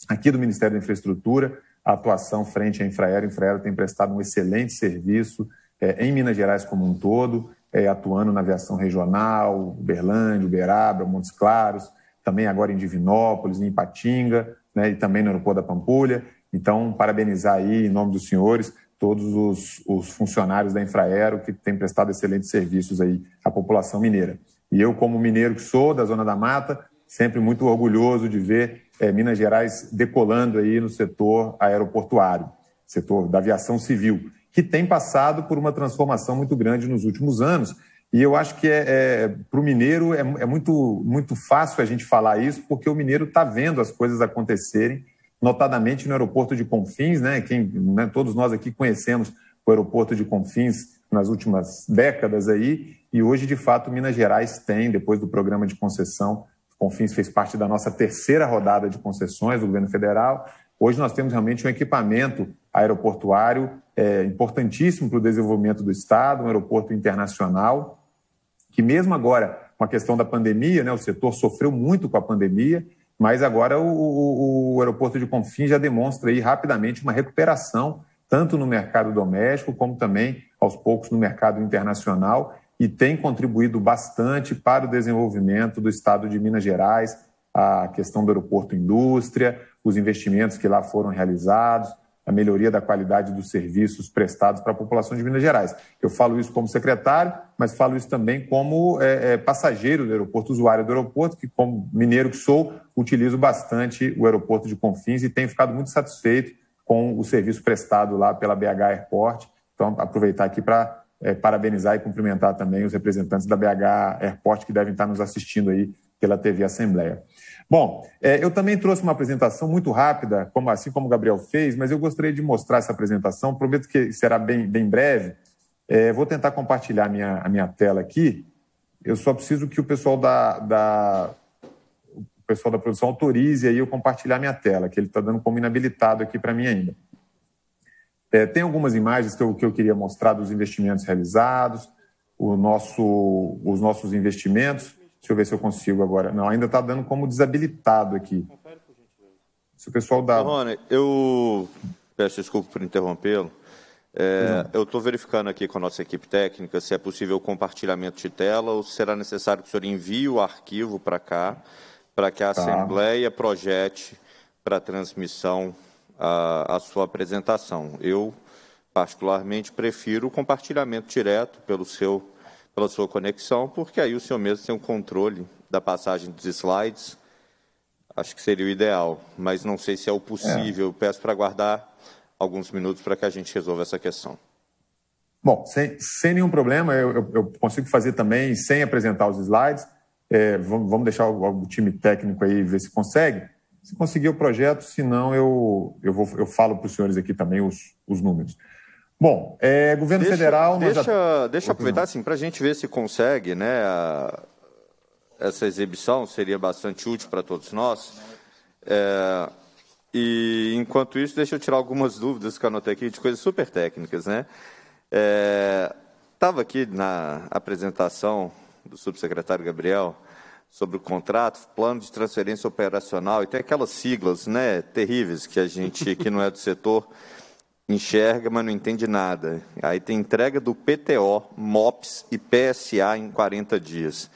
aqui do Ministério da Infraestrutura, a atuação frente à Infraero. A Infraero tem prestado um excelente serviço é, em Minas Gerais como um todo, é, atuando na aviação regional, Uberlândia, Uberaba, Montes Claros, também agora em Divinópolis, em Ipatinga, né, e também no aeroporto da Pampulha. Então, parabenizar aí, em nome dos senhores, todos os, os funcionários da Infraero que têm prestado excelentes serviços aí à população mineira. E eu, como mineiro que sou, da Zona da Mata, sempre muito orgulhoso de ver é, Minas Gerais decolando aí no setor aeroportuário, setor da aviação civil que tem passado por uma transformação muito grande nos últimos anos. E eu acho que é, é para o mineiro é, é, muito, muito fácil a gente falar isso, porque o mineiro está vendo as coisas acontecerem, notadamente no aeroporto de Confins, né? Quem, né, todos nós aqui conhecemos o aeroporto de Confins nas últimas décadas aí, e hoje, de fato, Minas Gerais tem, depois do programa de concessão, Confins fez parte da nossa terceira rodada de concessões do governo federal. Hoje nós temos realmente um equipamento aeroportuário é, importantíssimo para o desenvolvimento do Estado, um aeroporto internacional, que mesmo agora, com a questão da pandemia, né, o setor sofreu muito com a pandemia, mas agora o, o, o aeroporto de Confins já demonstra aí rapidamente uma recuperação, tanto no mercado doméstico, como também, aos poucos, no mercado internacional, e tem contribuído bastante para o desenvolvimento do Estado de Minas Gerais, a questão do aeroporto indústria, os investimentos que lá foram realizados, a melhoria da qualidade dos serviços prestados para a população de Minas Gerais. Eu falo isso como secretário, mas falo isso também como é, é, passageiro do aeroporto, usuário do aeroporto, que, como mineiro que sou, utilizo bastante o aeroporto de Confins e tenho ficado muito satisfeito com o serviço prestado lá pela BH Airport. Então, aproveitar aqui para é, parabenizar e cumprimentar também os representantes da BH Airport que devem estar nos assistindo aí pela TV Assembleia. Bom, é, eu também trouxe uma apresentação muito rápida, como, assim como o Gabriel fez, mas eu gostaria de mostrar essa apresentação, prometo que será bem, bem breve. É, vou tentar compartilhar a minha, a minha tela aqui. Eu só preciso que o pessoal da, da o pessoal da produção autorize aí eu compartilhar minha tela, que ele está dando como inabilitado aqui para mim ainda. É, tem algumas imagens que eu, que eu queria mostrar dos investimentos realizados, o nosso, os nossos investimentos. Deixa eu ver se eu consigo agora. Não, ainda está dando como desabilitado aqui. Se o pessoal dá. Rony, eu peço desculpa por interrompê-lo. É, eu estou verificando aqui com a nossa equipe técnica se é possível compartilhamento de tela ou será necessário que o senhor envie o arquivo para cá, para que a tá. Assembleia projete para transmissão a, a sua apresentação. Eu, particularmente, prefiro o compartilhamento direto pelo seu pela sua conexão, porque aí o senhor mesmo tem o um controle da passagem dos slides. Acho que seria o ideal, mas não sei se é o é. possível. É. Peço para aguardar alguns minutos para que a gente resolva essa questão. Bom, sem, sem nenhum problema, eu, eu consigo fazer também sem apresentar os slides. É, vamos deixar o, o, time técnico aí ver se consegue. Se conseguir o projeto, se não, eu, eu, eu falo para os senhores aqui também os, os números. Bom, é, governo deixa, federal. Deixa, já... deixa eu aproveitar assim, para a gente ver se consegue, né? A, essa exibição seria bastante útil para todos nós. É, e enquanto isso, deixa eu tirar algumas dúvidas que eu anotei aqui de coisas super técnicas, né? Estava é, aqui na apresentação do subsecretário Gabriel sobre o contrato, plano de transferência operacional, e tem aquelas siglas né, terríveis que a gente, que não é do setor, enxerga, mas não entende nada. Aí tem entrega do PTO, MOPS e PSA em 40 dias.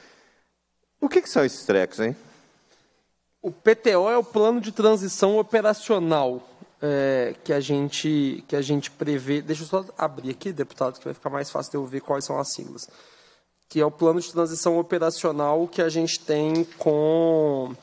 O que, que são esses trecos, hein? O PTO é o plano de transição operacional é, que, a gente, que a gente prevê. Deixa eu só abrir aqui, deputado, que vai ficar mais fácil de eu ver quais são as siglas. Que é o plano de transição operacional que a gente tem com,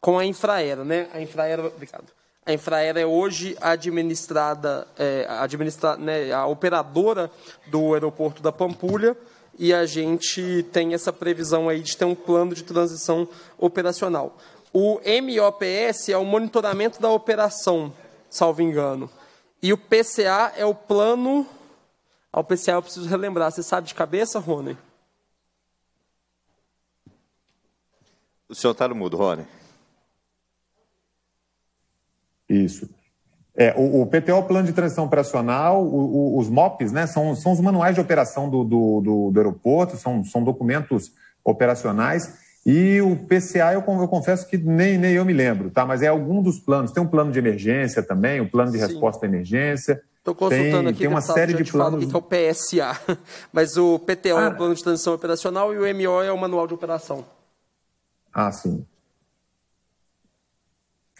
com a Infraero, né? A Infraero. Obrigado. A infraera é hoje administrada, é, administra, né, a operadora do aeroporto da Pampulha, e a gente tem essa previsão aí de ter um plano de transição operacional. O MOPS é o monitoramento da operação, salvo engano. E o PCA é o plano. Ao ah, PCA eu preciso relembrar. Você sabe de cabeça, Rony? O senhor está no mudo, Rony. Isso. É, o, o PTO, Plano de Transição Operacional, o, o, os MOPs, né, são, são os manuais de operação do, do, do, do aeroporto, são, são documentos operacionais. E o PCA, eu, eu confesso que nem, nem eu me lembro, tá? Mas é algum dos planos. Tem um plano de emergência também, o um plano de Sim. resposta à emergência. Estou consultando tem, aqui, tem uma deputado, tá, série de planos. Falo que é o PSA. Mas o PTO ah. é o ah. Plano de Transição Operacional e o MO é o Manual de Operação. Ah, sim.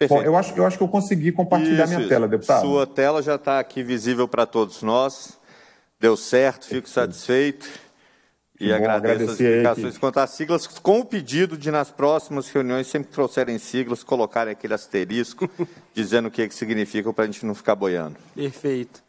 Perfeito. Bom, eu acho, eu acho que eu consegui compartilhar isso, minha isso. tela, deputado. Sua tela já está aqui visível para todos nós. Deu certo, fico satisfeito. E Bom, agradeço as explicações quanto às siglas, com o pedido de, nas próximas reuniões, sempre trouxerem siglas, colocarem aquele asterisco, dizendo o que, é que significam, para a gente não ficar boiando. Perfeito.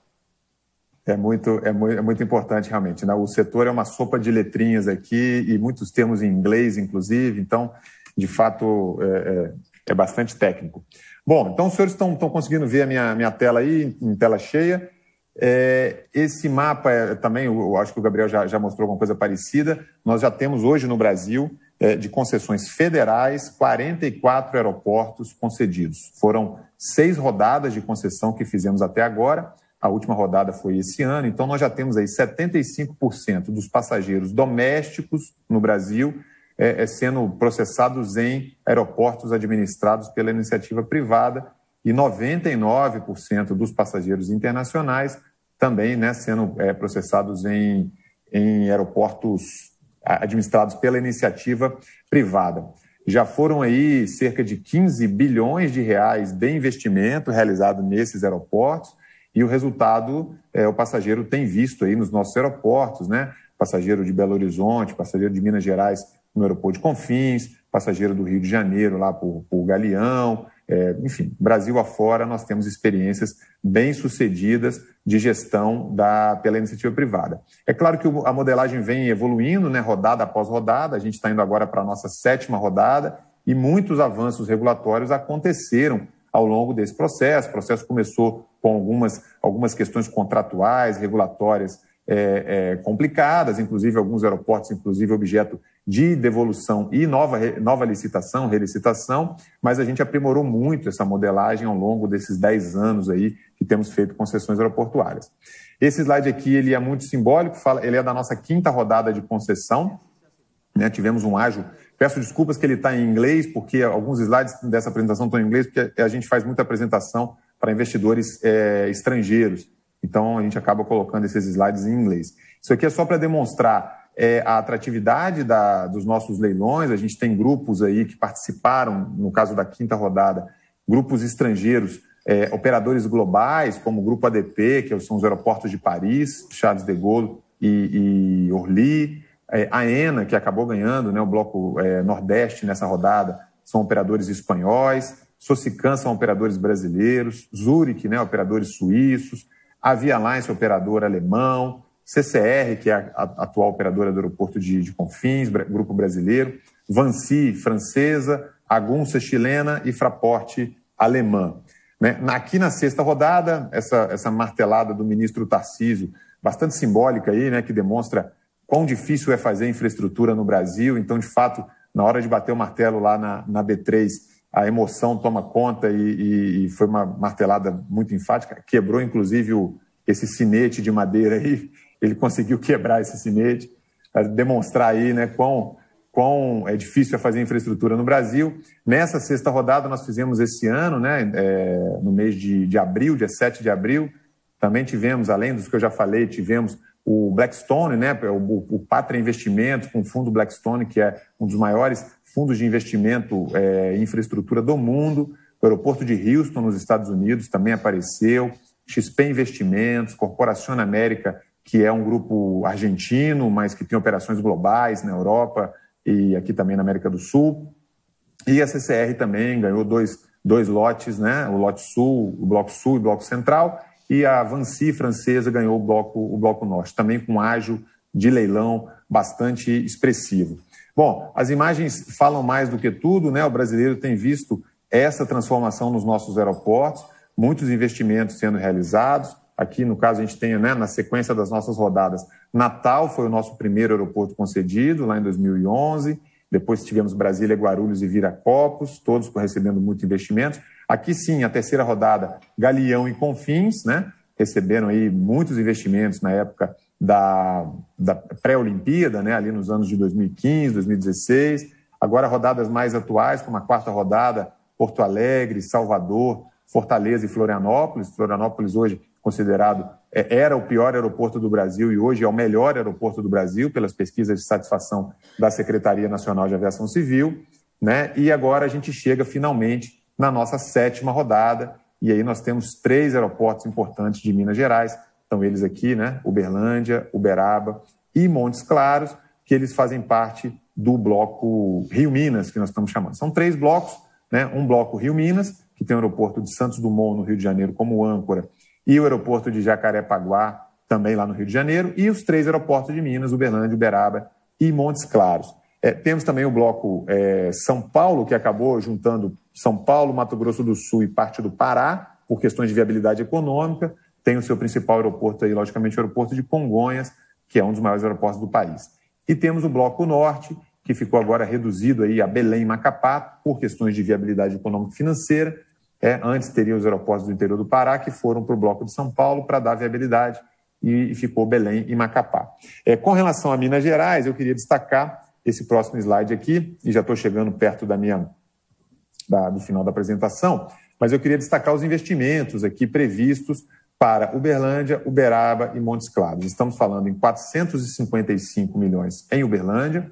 É muito, é, muito, é muito importante, realmente. Né? O setor é uma sopa de letrinhas aqui, e muitos termos em inglês, inclusive, então, de fato, é, é é bastante técnico. Bom, então os senhores estão, estão conseguindo ver a minha, minha tela aí, em tela cheia. É, esse mapa é, também, eu acho que o Gabriel já, já mostrou alguma coisa parecida. Nós já temos hoje no Brasil, é, de concessões federais, 44 aeroportos concedidos. Foram seis rodadas de concessão que fizemos até agora. A última rodada foi esse ano, então nós já temos aí 75% dos passageiros domésticos no Brasil é, é, sendo processados em aeroportos administrados pela iniciativa privada e 99% dos passageiros internacionais também né, sendo é, processados em, em aeroportos administrados pela iniciativa privada. Já foram aí cerca de 15 bilhões de reais de investimento realizado nesses aeroportos e o resultado é, o passageiro tem visto aí nos nossos aeroportos, né? Passageiro de Belo Horizonte, passageiro de Minas Gerais no aeroporto de Confins, passageiro do Rio de Janeiro lá por, por Galeão, é, enfim, Brasil afora nós temos experiências bem sucedidas de gestão da, pela iniciativa privada. É claro que a modelagem vem evoluindo, né, rodada após rodada, a gente está indo agora para a nossa sétima rodada e muitos avanços regulatórios aconteceram ao longo desse processo. O processo começou com algumas, algumas questões contratuais, regulatórias é, é, complicadas, inclusive alguns aeroportos, inclusive objeto de devolução e nova, nova licitação, relicitação, mas a gente aprimorou muito essa modelagem ao longo desses 10 anos aí que temos feito concessões aeroportuárias. Esse slide aqui ele é muito simbólico, fala, ele é da nossa quinta rodada de concessão, né, tivemos um ágio. Peço desculpas que ele está em inglês, porque alguns slides dessa apresentação estão em inglês, porque a gente faz muita apresentação para investidores é, estrangeiros. Então, a gente acaba colocando esses slides em inglês. Isso aqui é só para demonstrar é, a atratividade da, dos nossos leilões. A gente tem grupos aí que participaram, no caso da quinta rodada, grupos estrangeiros, é, operadores globais, como o Grupo ADP, que é são os aeroportos de Paris, Charles de Gaulle e, e Orly, é, a ENA, que acabou ganhando né, o Bloco é, Nordeste nessa rodada, são operadores espanhóis, Socican são operadores brasileiros, Zurich, né, operadores suíços, a Via operador alemão, CCR, que é a, atual operadora do aeroporto de, de Confins, grupo brasileiro, Vansi, francesa, Agunça, chilena e Fraporte, alemã. Né? Aqui na sexta rodada, essa, essa martelada do ministro Tarcísio, bastante simbólica aí, né, que demonstra quão difícil é fazer infraestrutura no Brasil. Então, de fato, na hora de bater o martelo lá na, na B3, a emoção toma conta e, e, e foi uma martelada muito enfática. Quebrou, inclusive, o, esse sinete de madeira aí ele conseguiu quebrar esse sinete, demonstrar aí né, quão, quão é difícil é fazer infraestrutura no Brasil. Nessa sexta rodada nós fizemos esse ano, né, é, no mês de, de abril, dia 7 de abril, também tivemos, além dos que eu já falei, tivemos o Blackstone, né, é o, o Pátria Investimento, com o fundo Blackstone, que é um dos maiores fundos de investimento é, em infraestrutura do mundo, o aeroporto de Houston, nos Estados Unidos, também apareceu, XP Investimentos, Corporação América que é um grupo argentino, mas que tem operações globais na Europa e aqui também na América do Sul. E a CCR também ganhou dois, dois lotes, né? o lote sul, o bloco sul e o bloco central, e a Vansi francesa ganhou o bloco, o bloco norte, também com um ágio de leilão bastante expressivo. Bom, as imagens falam mais do que tudo, né? O brasileiro tem visto essa transformação nos nossos aeroportos, muitos investimentos sendo realizados, Aqui, no caso, a gente tem, né, na sequência das nossas rodadas, Natal foi o nosso primeiro aeroporto concedido, lá em 2011. Depois tivemos Brasília, Guarulhos e Viracopos, todos recebendo muito investimento. Aqui sim, a terceira rodada, Galeão e Confins, né? Receberam aí muitos investimentos na época da, da pré-Olimpíada, né? Ali nos anos de 2015, 2016. Agora rodadas mais atuais, como a quarta rodada, Porto Alegre, Salvador, Fortaleza e Florianópolis. Florianópolis hoje considerado é, era o pior aeroporto do Brasil e hoje é o melhor aeroporto do Brasil, pelas pesquisas de satisfação da Secretaria Nacional de Aviação Civil. Né? E agora a gente chega finalmente na nossa sétima rodada, e aí nós temos três aeroportos importantes de Minas Gerais, estão eles aqui, né? Uberlândia, Uberaba e Montes Claros, que eles fazem parte do bloco Rio-Minas, que nós estamos chamando. São três blocos, né? um bloco Rio-Minas, que tem o aeroporto de Santos Dumont, no Rio de Janeiro, como âncora, e o aeroporto de Jacarepaguá, também lá no Rio de Janeiro, e os três aeroportos de Minas, Uberlândia, Uberaba e Montes Claros. É, temos também o bloco é, São Paulo, que acabou juntando São Paulo, Mato Grosso do Sul e parte do Pará, por questões de viabilidade econômica. Tem o seu principal aeroporto aí, logicamente, o aeroporto de Congonhas, que é um dos maiores aeroportos do país. E temos o bloco Norte, que ficou agora reduzido aí a Belém e Macapá, por questões de viabilidade econômica e financeira, é, antes teria os aeroportos do interior do Pará, que foram para o Bloco de São Paulo para dar viabilidade, e ficou Belém e Macapá. É, com relação a Minas Gerais, eu queria destacar esse próximo slide aqui, e já estou chegando perto da minha, da, do final da apresentação, mas eu queria destacar os investimentos aqui previstos para Uberlândia, Uberaba e Montes Claros. Estamos falando em 455 milhões em Uberlândia,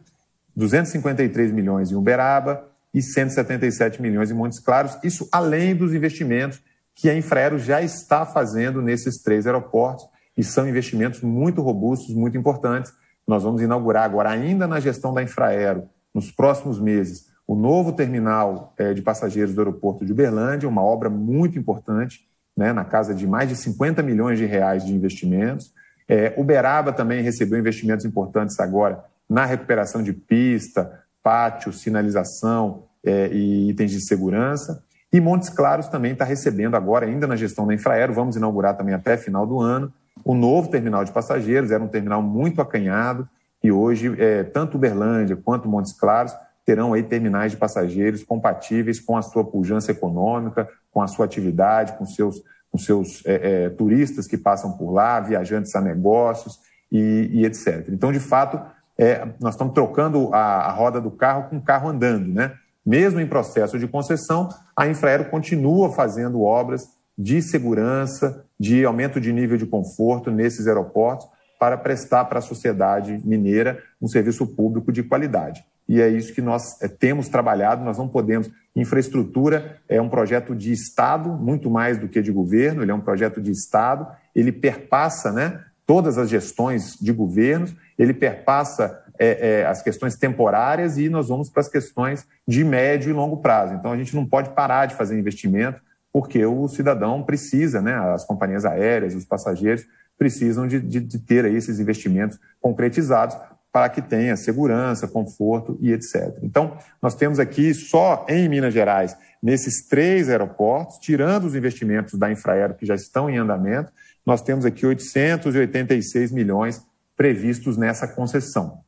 253 milhões em Uberaba, e 177 milhões em Montes Claros, isso além dos investimentos que a Infraero já está fazendo nesses três aeroportos, e são investimentos muito robustos, muito importantes. Nós vamos inaugurar agora, ainda na gestão da Infraero, nos próximos meses, o novo terminal eh, de passageiros do aeroporto de Uberlândia, uma obra muito importante, né, na casa de mais de 50 milhões de reais de investimentos. É, Uberaba também recebeu investimentos importantes agora na recuperação de pista, pátio, sinalização é, e itens de segurança. E Montes Claros também está recebendo agora, ainda na gestão da Infraero, vamos inaugurar também até final do ano, o novo terminal de passageiros, era um terminal muito acanhado, e hoje é, tanto Uberlândia quanto Montes Claros terão aí terminais de passageiros compatíveis com a sua pujança econômica, com a sua atividade, com seus, com seus é, é, turistas que passam por lá, viajantes a negócios e, e etc. Então, de fato, é, nós estamos trocando a, a, roda do carro com o carro andando, né? Mesmo em processo de concessão, a Infraero continua fazendo obras de segurança, de aumento de nível de conforto nesses aeroportos para prestar para a sociedade mineira um serviço público de qualidade. E é isso que nós é, temos trabalhado, nós não podemos. Infraestrutura é um projeto de Estado, muito mais do que de governo, ele é um projeto de Estado, ele perpassa né, todas as gestões de governos, ele perpassa é, é, as questões temporárias e nós vamos para as questões de médio e longo prazo. Então, a gente não pode parar de fazer investimento, porque o cidadão precisa, né, as companhias aéreas, os passageiros, precisam de, de, de ter aí esses investimentos concretizados para que tenha segurança, conforto e etc. Então, nós temos aqui só em Minas Gerais, nesses três aeroportos, tirando os investimentos da Infraero que já estão em andamento, nós temos aqui 886 milhões previstos nessa concessão.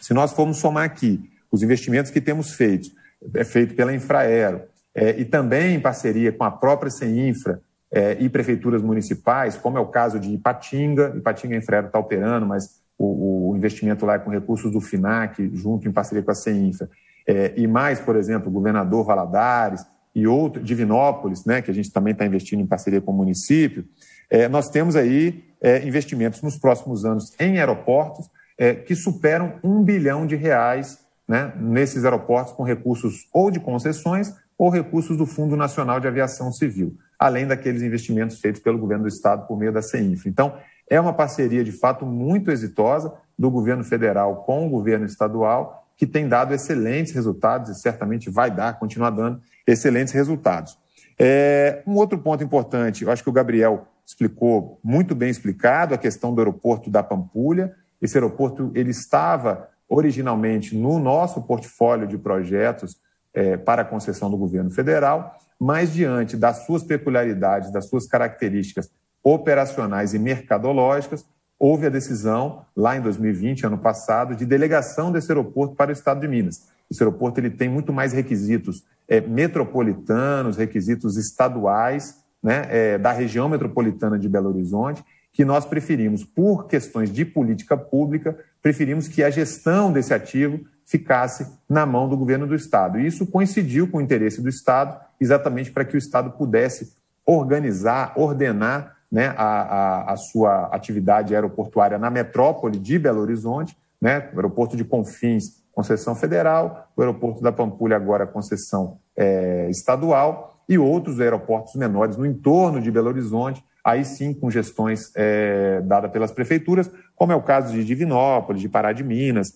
Se nós formos somar aqui os investimentos que temos feito, é feito pela Infraero é, e também em parceria com a própria CEINFRA é, e prefeituras municipais, como é o caso de Ipatinga, Ipatinga Infraero está operando, mas o, o, investimento lá é com recursos do FINAC, junto em parceria com a CEINFRA, é, e mais, por exemplo, o governador Valadares e outro, Divinópolis, né, que a gente também está investindo em parceria com o município, é, nós temos aí é, investimentos nos próximos anos em aeroportos é, que superam um bilhão de reais né, nesses aeroportos com recursos ou de concessões ou recursos do Fundo Nacional de Aviação Civil, além daqueles investimentos feitos pelo governo do Estado por meio da CEINF. Então, é uma parceria, de fato, muito exitosa do governo federal com o governo estadual, que tem dado excelentes resultados e certamente vai dar, continuar dando excelentes resultados. É, um outro ponto importante, eu acho que o Gabriel explicou muito bem explicado a questão do aeroporto da Pampulha. Esse aeroporto ele estava originalmente no nosso portfólio de projetos é, para concessão do governo federal, mas diante das suas peculiaridades, das suas características operacionais e mercadológicas, houve a decisão lá em 2020, ano passado, de delegação desse aeroporto para o Estado de Minas. Esse aeroporto ele tem muito mais requisitos é, metropolitanos, requisitos estaduais né, é, da região metropolitana de Belo Horizonte, que nós preferimos, por questões de política pública, preferimos que a gestão desse ativo ficasse na mão do governo do Estado. E isso coincidiu com o interesse do Estado, exatamente para que o Estado pudesse organizar, ordenar né, a, a, a, sua atividade aeroportuária na metrópole de Belo Horizonte, né, o aeroporto de Confins, concessão federal, o aeroporto da Pampulha, agora concessão é, estadual, e outros aeroportos menores no entorno de Belo Horizonte, aí sim com gestões é, dadas pelas prefeituras, como é o caso de Divinópolis, de Pará de Minas.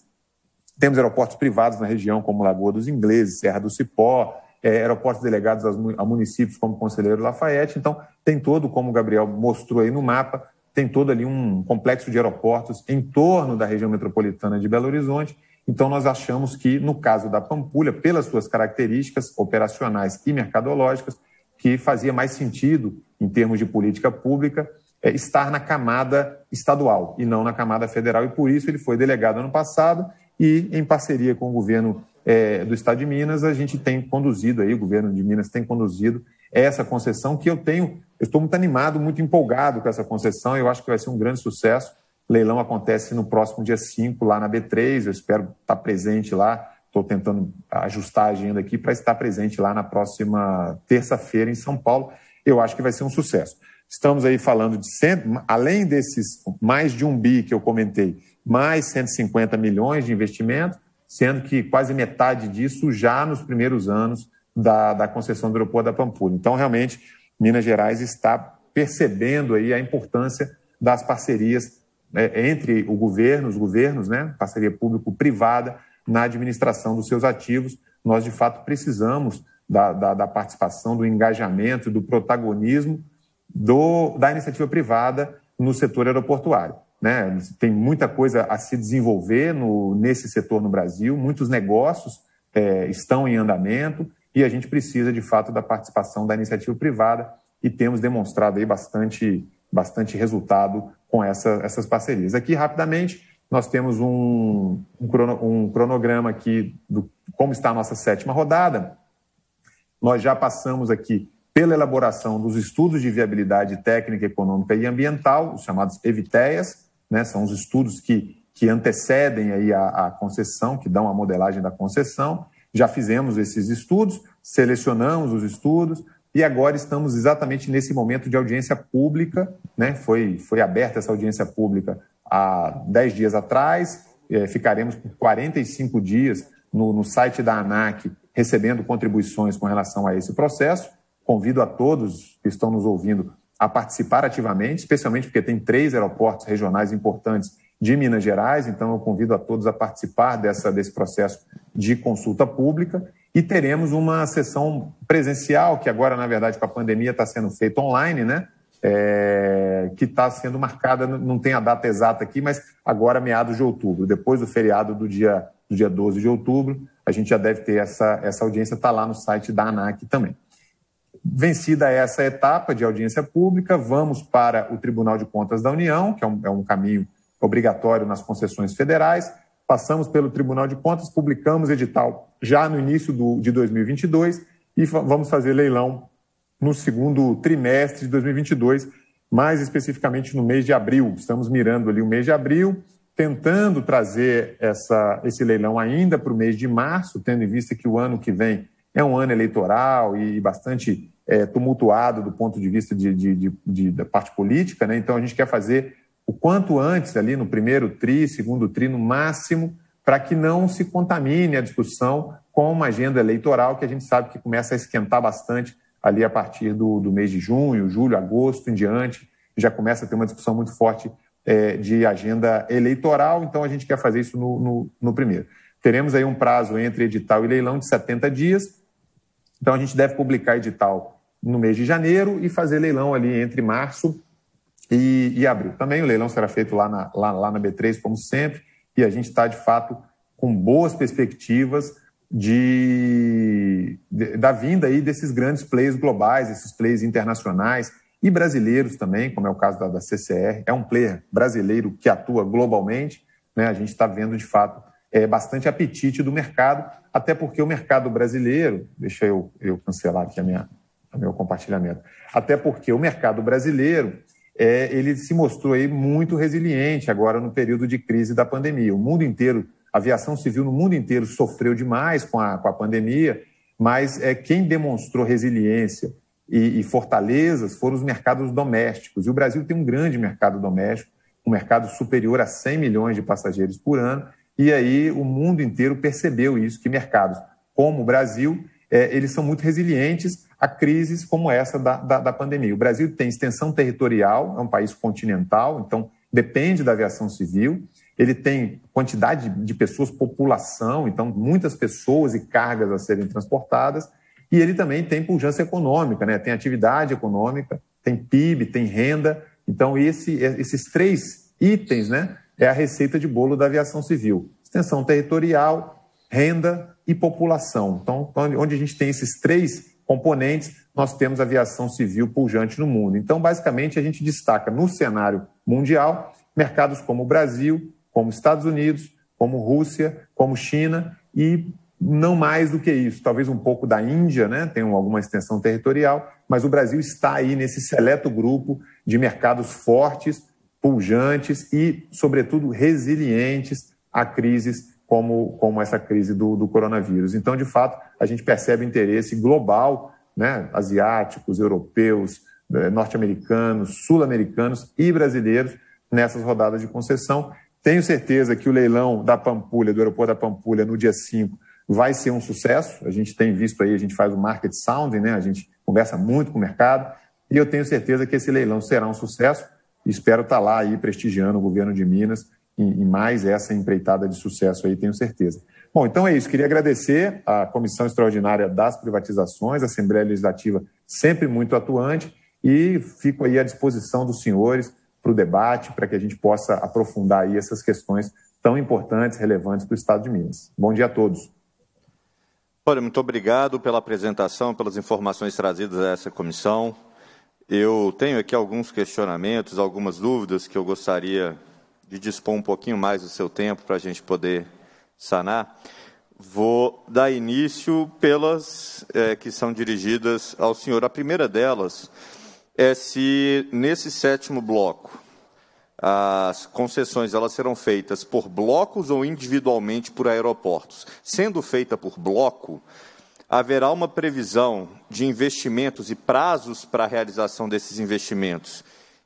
Temos aeroportos privados na região, como Lagoa dos Ingleses, Serra do Cipó, é, aeroportos delegados a municípios, como Conselheiro Lafayette. Então, tem todo, como o Gabriel mostrou aí no mapa, tem todo ali um complexo de aeroportos em torno da região metropolitana de Belo Horizonte então, nós achamos que, no caso da Pampulha, pelas suas características operacionais e mercadológicas, que fazia mais sentido, em termos de política pública, é estar na camada estadual e não na camada federal. E por isso ele foi delegado ano passado e, em parceria com o governo é, do Estado de Minas, a gente tem conduzido aí, o governo de Minas tem conduzido essa concessão que eu tenho, eu estou muito animado, muito empolgado com essa concessão, eu acho que vai ser um grande sucesso leilão acontece no próximo dia 5 lá na B3. Eu espero estar presente lá. Estou tentando ajustar a agenda aqui para estar presente lá na próxima terça-feira em São Paulo. Eu acho que vai ser um sucesso. Estamos aí falando de, 100, além desses mais de um bi que eu comentei, mais 150 milhões de investimento, sendo que quase metade disso já nos primeiros anos da, da concessão do aeroporto da Pampulha. Então, realmente, Minas Gerais está percebendo aí a importância das parcerias né, entre o governo, os governos, né, parceria público-privada, na administração dos seus ativos. Nós, de fato, precisamos da, da, da participação, do engajamento, do protagonismo do, da iniciativa privada no setor aeroportuário. Né? Tem muita coisa a se desenvolver no, nesse setor no Brasil, muitos negócios é, estão em andamento e a gente precisa, de fato, da participação da iniciativa privada e temos demonstrado aí bastante bastante resultado com essa, essas parcerias. Aqui, rapidamente, nós temos um, um, crono, um cronograma aqui do como está a nossa sétima rodada. Nós já passamos aqui pela elaboração dos estudos de viabilidade técnica, econômica e ambiental, os chamados EVITEAs, né? são os estudos que, que antecedem aí a, a concessão, que dão a modelagem da concessão. Já fizemos esses estudos, selecionamos os estudos, e agora estamos exatamente nesse momento de audiência pública, né? Foi, foi aberta essa audiência pública há 10 dias atrás, é, ficaremos por 45 dias no, no site da ANAC recebendo contribuições com relação a esse processo. Convido a todos que estão nos ouvindo a participar ativamente, especialmente porque tem três aeroportos regionais importantes de Minas Gerais, então eu convido a todos a participar dessa, desse processo de consulta pública. E teremos uma sessão presencial, que agora, na verdade, com a pandemia, está sendo feita online, né? É, que está sendo marcada, não tem a data exata aqui, mas agora meados de outubro, depois do feriado do dia, do dia 12 de outubro, a gente já deve ter essa, essa audiência, está lá no site da ANAC também. Vencida essa etapa de audiência pública, vamos para o Tribunal de Contas da União, que é um, é um caminho obrigatório nas concessões federais, passamos pelo Tribunal de Contas, publicamos edital já no início do, de 2022 e vamos fazer leilão no segundo trimestre de 2022, mais especificamente no mês de abril. Estamos mirando ali o mês de abril, tentando trazer essa, esse leilão ainda para o mês de março, tendo em vista que o ano que vem é um ano eleitoral e bastante é, tumultuado do ponto de vista de, de, de, da parte política, né? então a gente quer fazer o quanto antes, ali no primeiro TRI, segundo TRI, no máximo, para que não se contamine a discussão com uma agenda eleitoral que a gente sabe que começa a esquentar bastante ali a partir do, do mês de junho, julho, agosto em diante, já começa a ter uma discussão muito forte é, de agenda eleitoral, então a gente quer fazer isso no, no, no primeiro. Teremos aí um prazo entre edital e leilão de 70 dias, então a gente deve publicar edital no mês de janeiro e fazer leilão ali entre março e, e abril. Também o leilão será feito lá na, lá, lá na B3, como sempre, e a gente está, de fato, com boas perspectivas de, de, da vinda aí desses grandes players globais, esses players internacionais e brasileiros também, como é o caso da, da CCR. É um player brasileiro que atua globalmente. Né? A gente está vendo, de fato, é, bastante apetite do mercado, até porque o mercado brasileiro... Deixa eu, eu cancelar aqui a minha, o meu compartilhamento. Até porque o mercado brasileiro é, ele se mostrou aí muito resiliente agora no período de crise da pandemia. O mundo inteiro, a aviação civil no mundo inteiro sofreu demais com a, com a pandemia, mas é, quem demonstrou resiliência e, e fortalezas foram os mercados domésticos. E o Brasil tem um grande mercado doméstico, um mercado superior a 100 milhões de passageiros por ano, e aí o mundo inteiro percebeu isso, que mercados como o Brasil, é, eles são muito resilientes a crises como essa da, da, da pandemia. O Brasil tem extensão territorial, é um país continental, então depende da aviação civil. Ele tem quantidade de pessoas, população, então muitas pessoas e cargas a serem transportadas. E ele também tem pujança econômica, né? tem atividade econômica, tem PIB, tem renda. Então, esse, esses três itens né, é a receita de bolo da aviação civil: extensão territorial, renda e população. Então, onde a gente tem esses três componentes, nós temos aviação civil pujante no mundo. Então, basicamente, a gente destaca no cenário mundial mercados como o Brasil, como Estados Unidos, como Rússia, como China e não mais do que isso, talvez um pouco da Índia, né? tem alguma extensão territorial, mas o Brasil está aí nesse seleto grupo de mercados fortes, pujantes e, sobretudo, resilientes a crises como, como essa crise do, do coronavírus. Então, de fato, a gente percebe interesse global, né, asiáticos, europeus, eh, norte-americanos, sul-americanos e brasileiros nessas rodadas de concessão. Tenho certeza que o leilão da Pampulha, do aeroporto da Pampulha, no dia 5, vai ser um sucesso. A gente tem visto aí, a gente faz o market sounding, né? a gente conversa muito com o mercado, e eu tenho certeza que esse leilão será um sucesso. Espero estar tá lá aí prestigiando o governo de Minas e, mais essa empreitada de sucesso aí, tenho certeza. Bom, então é isso. Queria agradecer à Comissão Extraordinária das Privatizações, a Assembleia Legislativa sempre muito atuante, e fico aí à disposição dos senhores para o debate, para que a gente possa aprofundar aí essas questões tão importantes, relevantes para o Estado de Minas. Bom dia a todos. Olha, muito obrigado pela apresentação, pelas informações trazidas a essa comissão. Eu tenho aqui alguns questionamentos, algumas dúvidas que eu gostaria de dispor um pouquinho mais do seu tempo para a gente poder sanar, vou dar início pelas é, que são dirigidas ao senhor. A primeira delas é se nesse sétimo bloco as concessões elas serão feitas por blocos ou individualmente por aeroportos. Sendo feita por bloco, haverá uma previsão de investimentos e prazos para a realização desses investimentos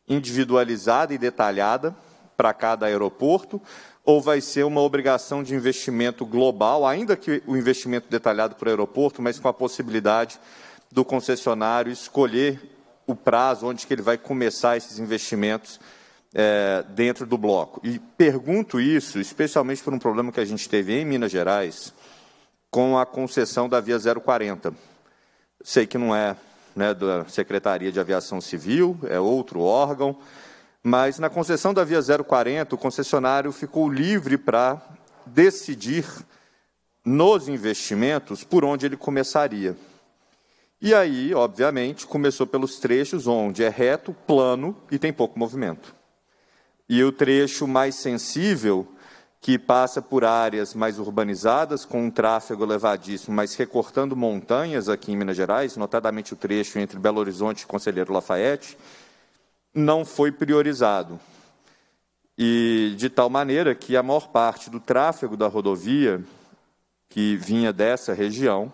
individualizada e detalhada para cada aeroporto, ou vai ser uma obrigação de investimento global, ainda que o investimento detalhado para o aeroporto, mas com a possibilidade do concessionário escolher o prazo onde que ele vai começar esses investimentos é, dentro do bloco. E pergunto isso, especialmente por um problema que a gente teve em Minas Gerais com a concessão da Via 040. Sei que não é né, da Secretaria de Aviação Civil, é outro órgão, mas na concessão da via 040, o concessionário ficou livre para decidir nos investimentos por onde ele começaria. E aí, obviamente, começou pelos trechos onde é reto, plano e tem pouco movimento. E o trecho mais sensível, que passa por áreas mais urbanizadas, com um tráfego elevadíssimo, mas recortando montanhas aqui em Minas Gerais, notadamente o trecho entre Belo Horizonte e Conselheiro Lafayette, não foi priorizado. E de tal maneira que a maior parte do tráfego da rodovia que vinha dessa região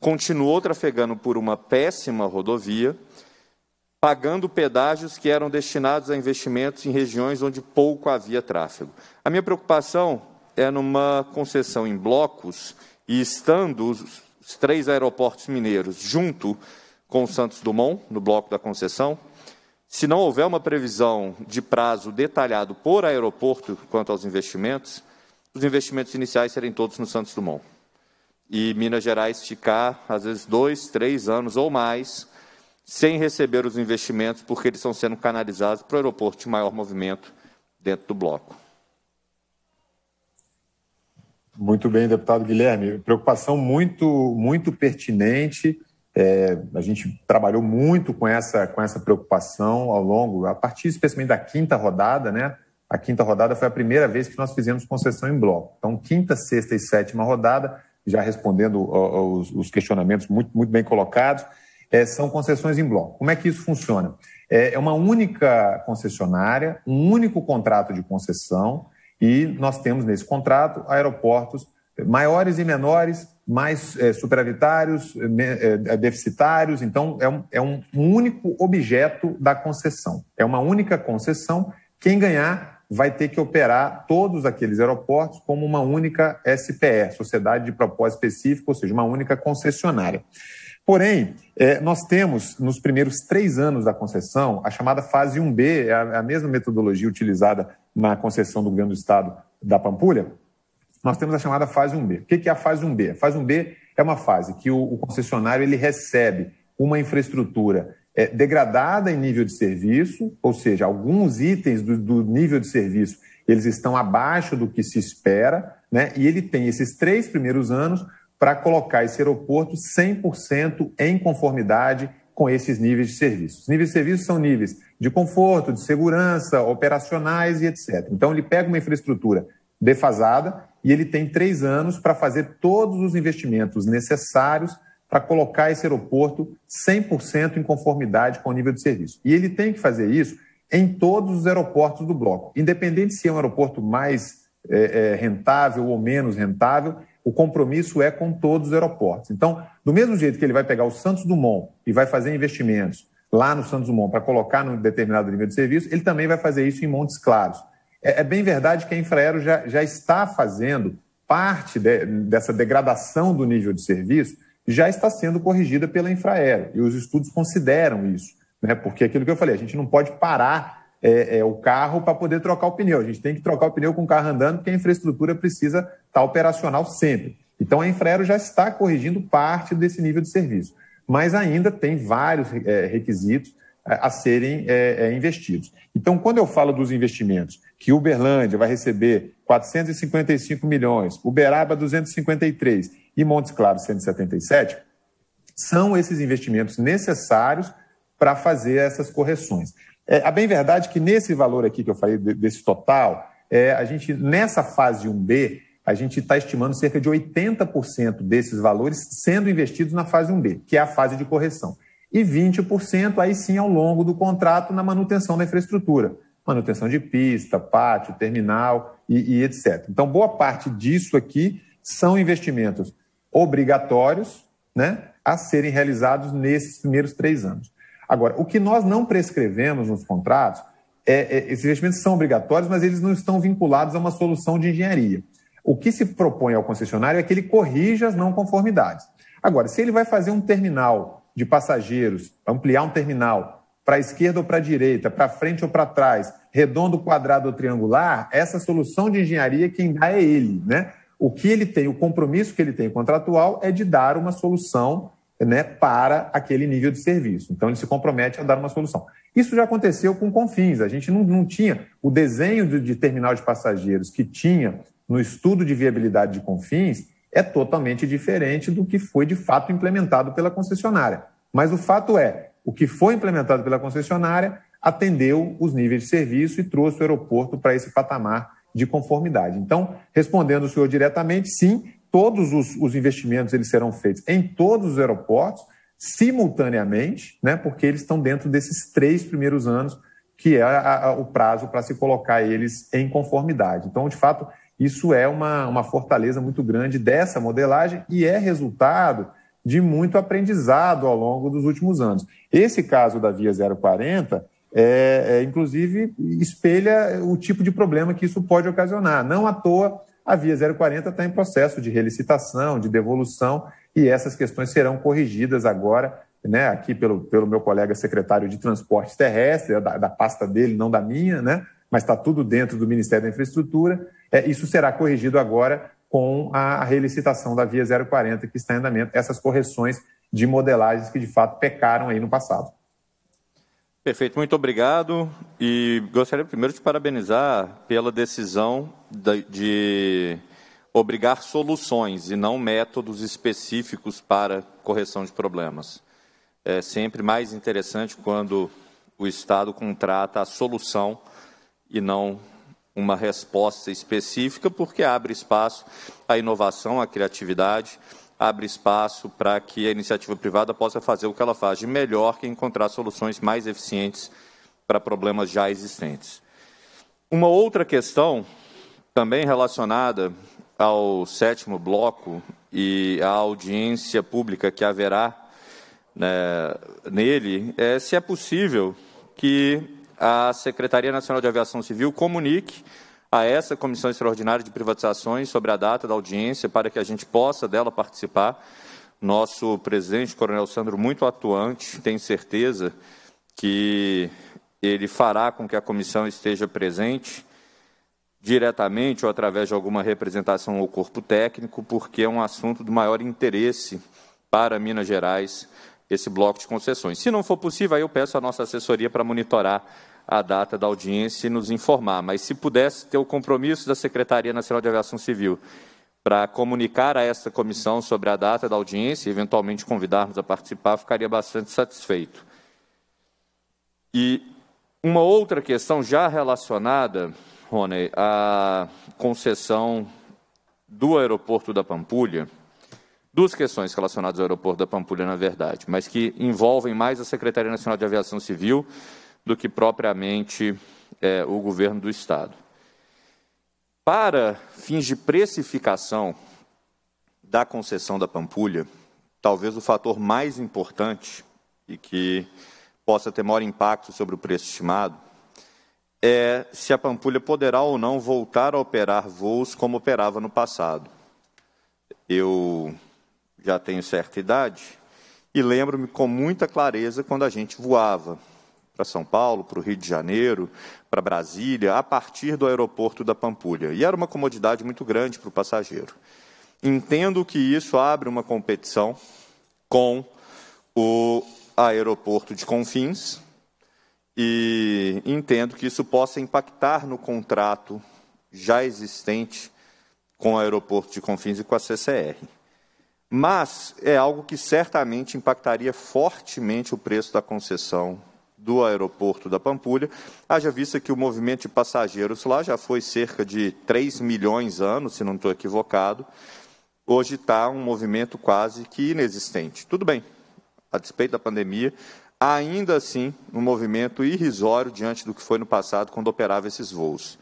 continuou trafegando por uma péssima rodovia, pagando pedágios que eram destinados a investimentos em regiões onde pouco havia tráfego. A minha preocupação é numa concessão em blocos e estando os, os três aeroportos mineiros junto com o Santos Dumont, no bloco da concessão, se não houver uma previsão de prazo detalhado por aeroporto quanto aos investimentos, os investimentos iniciais serem todos no Santos Dumont. E Minas Gerais ficar, às vezes, dois, três anos ou mais sem receber os investimentos, porque eles estão sendo canalizados para o aeroporto de maior movimento dentro do bloco. Muito bem, deputado Guilherme. Preocupação muito, muito pertinente. É, a gente trabalhou muito com essa, com essa preocupação ao longo, a partir especialmente da quinta rodada, né? A quinta rodada foi a primeira vez que nós fizemos concessão em bloco. Então, quinta, sexta e sétima rodada, já respondendo os questionamentos muito, muito bem colocados, é, são concessões em bloco. Como é que isso funciona? É, é uma única concessionária, um único contrato de concessão, e nós temos nesse contrato aeroportos maiores e menores mais é, superavitários, é, deficitários. Então, é um, é um único objeto da concessão. É uma única concessão. Quem ganhar vai ter que operar todos aqueles aeroportos como uma única SPE, Sociedade de Propósito Específico, ou seja, uma única concessionária. Porém, nós temos nos primeiros três anos da concessão a chamada fase 1B, é é a mesma metodologia utilizada na concessão do governo do estado da Pampulha, nós temos a chamada fase 1B. O que é a fase 1B? A fase 1B é uma fase que o, concessionário ele recebe uma infraestrutura é, degradada em nível de serviço, ou seja, alguns itens do, do, nível de serviço eles estão abaixo do que se espera, né? e ele tem esses três primeiros anos para colocar esse aeroporto 100% em conformidade com esses níveis de serviço. Os níveis de serviço são níveis de conforto, de segurança, operacionais e etc. Então, ele pega uma infraestrutura defasada e ele tem três anos para fazer todos os investimentos necessários para colocar esse aeroporto 100% em conformidade com o nível de serviço. E ele tem que fazer isso em todos os aeroportos do bloco. Independente se é um aeroporto mais é, é, rentável ou menos rentável, o compromisso é com todos os aeroportos. Então, do mesmo jeito que ele vai pegar o Santos Dumont e vai fazer investimentos lá no Santos Dumont para colocar num determinado nível de serviço, ele também vai fazer isso em Montes Claros. É, é bem verdade que a Infraero já, já está fazendo parte de, dessa degradação do nível de serviço, já está sendo corrigida pela Infraero. E os estudos consideram isso, né? porque aquilo que eu falei, a gente não pode parar é, é, o carro para poder trocar o pneu. A gente tem que trocar o pneu com o carro andando, porque a infraestrutura precisa estar tá operacional sempre. Então a Infraero já está corrigindo parte desse nível de serviço, mas ainda tem vários é, requisitos a, a serem é, é, investidos. Então, quando eu falo dos investimentos que Uberlândia vai receber 455 milhões, Uberaba 253 e Montes Claros 177, são esses investimentos necessários para fazer essas correções. É, a bem verdade que nesse valor aqui que eu falei, desse total, é, a gente, nessa fase 1B, a gente está estimando cerca de 80% desses valores sendo investidos na fase 1B, que é a fase de correção. E 20% aí sim ao longo do contrato na manutenção da infraestrutura manutenção de pista, pátio, terminal e, e etc. Então, boa parte disso aqui são investimentos obrigatórios né, a serem realizados nesses primeiros três anos. Agora, o que nós não prescrevemos nos contratos é, é, esses investimentos são obrigatórios, mas eles não estão vinculados a uma solução de engenharia. O que se propõe ao concessionário é que ele corrija as não conformidades. Agora, se ele vai fazer um terminal de passageiros, ampliar um terminal para a esquerda ou para a direita, para frente ou para trás, redondo, quadrado ou triangular, essa solução de engenharia quem dá é ele, né? O que ele tem, o compromisso que ele tem contratual é de dar uma solução né, para aquele nível de serviço. Então, ele se compromete a dar uma solução. Isso já aconteceu com Confins. A gente não, não tinha o desenho de, de terminal de passageiros que tinha no estudo de viabilidade de Confins é totalmente diferente do que foi de fato implementado pela concessionária. Mas o fato é, o que foi implementado pela concessionária atendeu os níveis de serviço e trouxe o aeroporto para esse patamar de conformidade. Então, respondendo o senhor diretamente, sim, todos os, os, investimentos eles serão feitos em todos os aeroportos simultaneamente, né, porque eles estão dentro desses três primeiros anos, que é a, a, o prazo para se colocar eles em conformidade. Então, de fato, isso é uma, uma fortaleza muito grande dessa modelagem e é resultado de muito aprendizado ao longo dos últimos anos. Esse caso da Via 040, é, é, inclusive, espelha o tipo de problema que isso pode ocasionar. Não à toa, a Via 040 está em processo de relicitação, de devolução, e essas questões serão corrigidas agora, né, aqui pelo, pelo meu colega secretário de Transportes Terrestres, da, da pasta dele, não da minha, né, mas está tudo dentro do Ministério da Infraestrutura. É, isso será corrigido agora com a relicitação da via 040 que está em andamento, essas correções de modelagens que de fato pecaram aí no passado. Perfeito, muito obrigado. E gostaria primeiro de parabenizar pela decisão de, obrigar soluções e não métodos específicos para correção de problemas. É sempre mais interessante quando o Estado contrata a solução e não uma resposta específica, porque abre espaço à inovação, à criatividade, abre espaço para que a iniciativa privada possa fazer o que ela faz de melhor, que é encontrar soluções mais eficientes para problemas já existentes. Uma outra questão, também relacionada ao sétimo bloco e à audiência pública que haverá né, nele, é se é possível que a Secretaria Nacional de Aviação Civil comunique a essa Comissão Extraordinária de Privatizações sobre a data da audiência para que a gente possa dela participar. Nosso presidente, Coronel Sandro, muito atuante, tenho certeza que ele fará com que a comissão esteja presente diretamente ou através de alguma representação ou corpo técnico, porque é um assunto do maior interesse para Minas Gerais, esse bloco de concessões. Se não for possível, aí eu peço a nossa assessoria para monitorar a data da audiência e nos informar. Mas se pudesse ter o compromisso da Secretaria Nacional de Aviação Civil para comunicar a esta comissão sobre a data da audiência e eventualmente convidarmos a participar, ficaria bastante satisfeito. E uma outra questão já relacionada, Rony, à concessão do aeroporto da Pampulha, duas questões relacionadas ao aeroporto da Pampulha, na verdade, mas que envolvem mais a Secretaria Nacional de Aviação Civil do que propriamente é, o governo do Estado. Para fins de precificação da concessão da Pampulha, talvez o fator mais importante e que possa ter maior impacto sobre o preço estimado é se a Pampulha poderá ou não voltar a operar voos como operava no passado. Eu já tenho certa idade, e lembro-me com muita clareza quando a gente voava para São Paulo, para o Rio de Janeiro, para Brasília, a partir do aeroporto da Pampulha. E era uma comodidade muito grande para o passageiro. Entendo que isso abre uma competição com o aeroporto de Confins e entendo que isso possa impactar no contrato já existente com o aeroporto de Confins e com a CCR mas é algo que certamente impactaria fortemente o preço da concessão do aeroporto da Pampulha, haja vista que o movimento de passageiros lá já foi cerca de 3 milhões de anos, se não estou equivocado, hoje está um movimento quase que inexistente. Tudo bem, a despeito da pandemia, ainda assim um movimento irrisório diante do que foi no passado quando operava esses voos.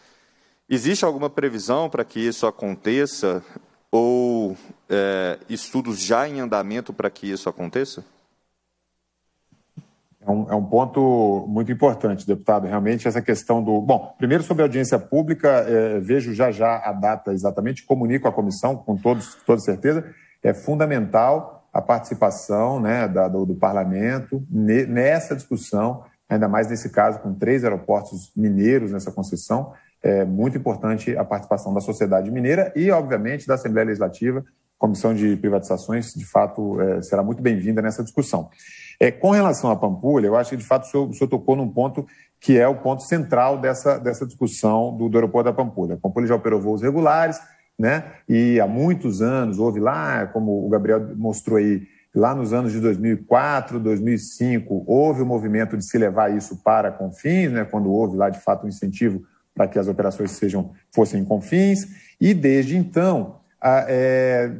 Existe alguma previsão para que isso aconteça ou é, estudos já em andamento para que isso aconteça? É um, é um, ponto muito importante, deputado. Realmente, essa questão do. Bom, primeiro sobre a audiência pública, é, vejo já já a data exatamente, comunico à comissão, com todos, toda certeza. É fundamental a participação né, da, do, do, parlamento nessa discussão, ainda mais nesse caso, com três aeroportos mineiros nessa concessão é muito importante a participação da sociedade mineira e, obviamente, da Assembleia Legislativa. Comissão de Privatizações, de fato, é, será muito bem-vinda nessa discussão. É, com relação à Pampulha, eu acho que, de fato, o senhor, o senhor tocou num ponto que é o ponto central dessa, dessa discussão do, do aeroporto da Pampulha. A Pampulha já operou voos regulares, né? E há muitos anos, houve lá, como o Gabriel mostrou aí, lá nos anos de 2004, 2005, houve o um movimento de se levar isso para confins, né? Quando houve lá, de fato, um incentivo para que as operações sejam fossem confins. E desde então, a, é,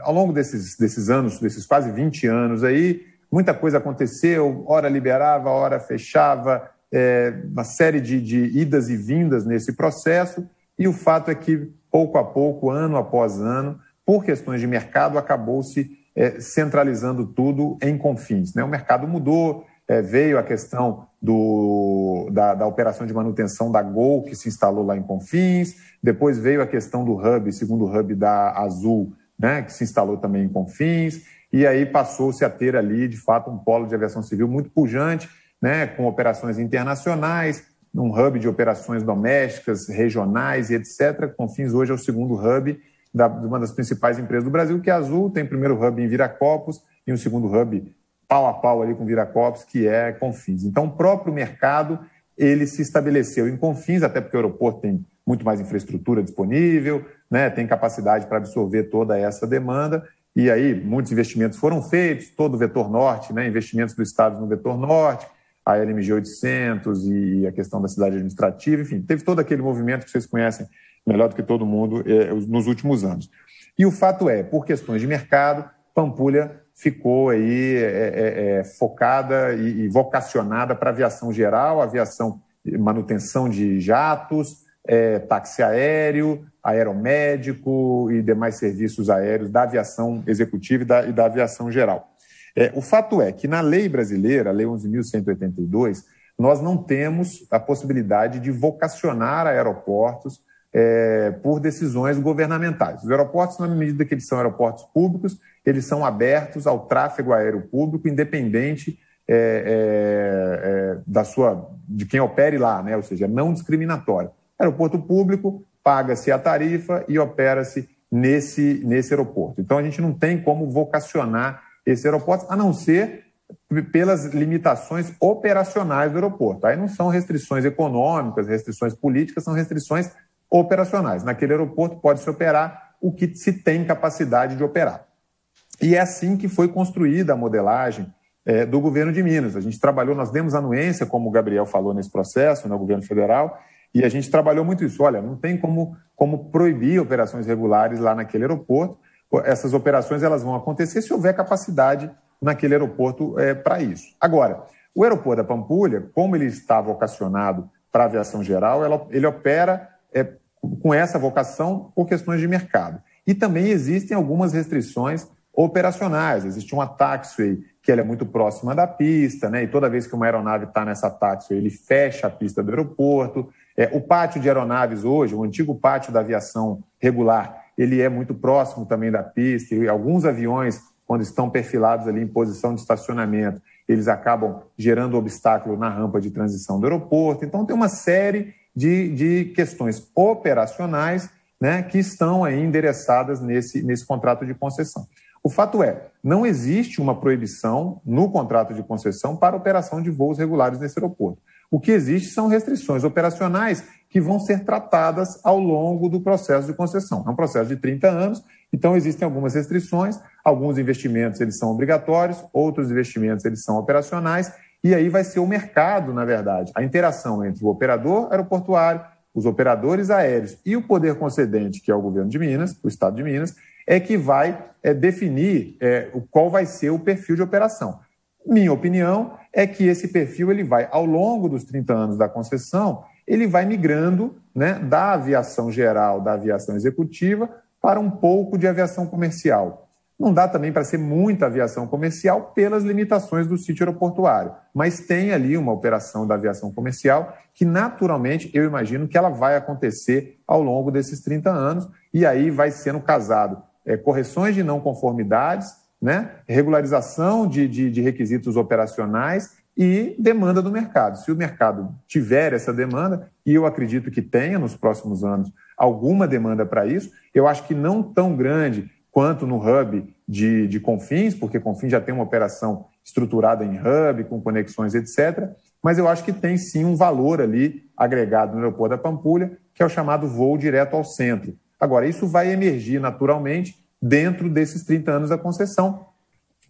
ao longo desses, desses anos, desses quase 20 anos aí, muita coisa aconteceu, hora liberava, hora fechava, é, uma série de, de idas e vindas nesse processo, e o fato é que, pouco a pouco, ano após ano, por questões de mercado, acabou-se é, centralizando tudo em confins. Né? O mercado mudou, é, veio a questão do, da, da, operação de manutenção da Gol, que se instalou lá em Confins. Depois veio a questão do hub, segundo hub da Azul, né, que se instalou também em Confins. E aí passou-se a ter ali, de fato, um polo de aviação civil muito pujante, né, com operações internacionais, um hub de operações domésticas, regionais e etc. Confins hoje é o segundo hub da, de uma das principais empresas do Brasil, que é a Azul, tem primeiro hub em Viracopos e um segundo hub pau a pau ali com Viracopos, que é Confins. Então, o próprio mercado ele se estabeleceu em Confins, até porque o aeroporto tem muito mais infraestrutura disponível, né, tem capacidade para absorver toda essa demanda. E aí, muitos investimentos foram feitos, todo o vetor norte, né, investimentos do Estado no vetor norte, a LMG 800 e a questão da cidade administrativa, enfim, teve todo aquele movimento que vocês conhecem melhor do que todo mundo eh, nos últimos anos. E o fato é, por questões de mercado, Pampulha ficou aí é, é, é, focada e, e vocacionada para aviação geral, aviação, manutenção de jatos, é, táxi aéreo, aeromédico e demais serviços aéreos da aviação executiva e da, e da aviação geral. É, o fato é que na lei brasileira, a Lei 11.182, nós não temos a possibilidade de vocacionar aeroportos é, por decisões governamentais. Os aeroportos, na medida que eles são aeroportos públicos, eles são abertos ao tráfego aéreo público, independente é, é, é, da sua, de quem opere lá, né? ou seja, não discriminatório. Aeroporto público, paga-se a tarifa e opera-se nesse, nesse aeroporto. Então a gente não tem como vocacionar esse aeroporto, a não ser pelas limitações operacionais do aeroporto. Aí não são restrições econômicas, restrições políticas, são restrições operacionais. Naquele aeroporto pode se operar o que se tem capacidade de operar. E é assim que foi construída a modelagem é, do governo de Minas. A gente trabalhou, nós demos anuência, como o Gabriel falou nesse processo, no né, governo federal, e a gente trabalhou muito isso. Olha, não tem como, como proibir operações regulares lá naquele aeroporto. Essas operações elas vão acontecer se houver capacidade naquele aeroporto é, para isso. Agora, o aeroporto da Pampulha, como ele está vocacionado para a aviação geral, ela, ele opera é, com essa vocação por questões de mercado. E também existem algumas restrições operacionais. Existe uma taxiway que é muito próxima da pista, né? e toda vez que uma aeronave está nessa taxiway, ele fecha a pista do aeroporto. É, o pátio de aeronaves hoje, o antigo pátio da aviação regular, ele é muito próximo também da pista, e alguns aviões, quando estão perfilados ali em posição de estacionamento, eles acabam gerando obstáculo na rampa de transição do aeroporto. Então, tem uma série de, de questões operacionais né, que estão aí endereçadas nesse, nesse contrato de concessão. O fato é, não existe uma proibição no contrato de concessão para operação de voos regulares nesse aeroporto. O que existe são restrições operacionais que vão ser tratadas ao longo do processo de concessão. É um processo de 30 anos, então existem algumas restrições, alguns investimentos eles são obrigatórios, outros investimentos eles são operacionais, e aí vai ser o mercado, na verdade, a interação entre o operador aeroportuário, os operadores aéreos e o poder concedente, que é o governo de Minas, o estado de Minas, é que vai é, definir é, qual vai ser o perfil de operação. Minha opinião é que esse perfil ele vai, ao longo dos 30 anos da concessão, ele vai migrando né, da aviação geral, da aviação executiva, para um pouco de aviação comercial. Não dá também para ser muita aviação comercial pelas limitações do sítio aeroportuário, mas tem ali uma operação da aviação comercial que, naturalmente, eu imagino que ela vai acontecer ao longo desses 30 anos e aí vai sendo casado é, correções de não conformidades, né, regularização de, de, de requisitos operacionais e demanda do mercado. Se o mercado tiver essa demanda, e eu acredito que tenha nos próximos anos alguma demanda para isso, eu acho que não tão grande quanto no hub de, de Confins, porque Confins já tem uma operação estruturada em hub, com conexões, etc. Mas eu acho que tem sim um valor ali agregado no aeroporto da Pampulha, que é o chamado voo direto ao centro. Agora, isso vai emergir naturalmente dentro desses 30 anos da concessão,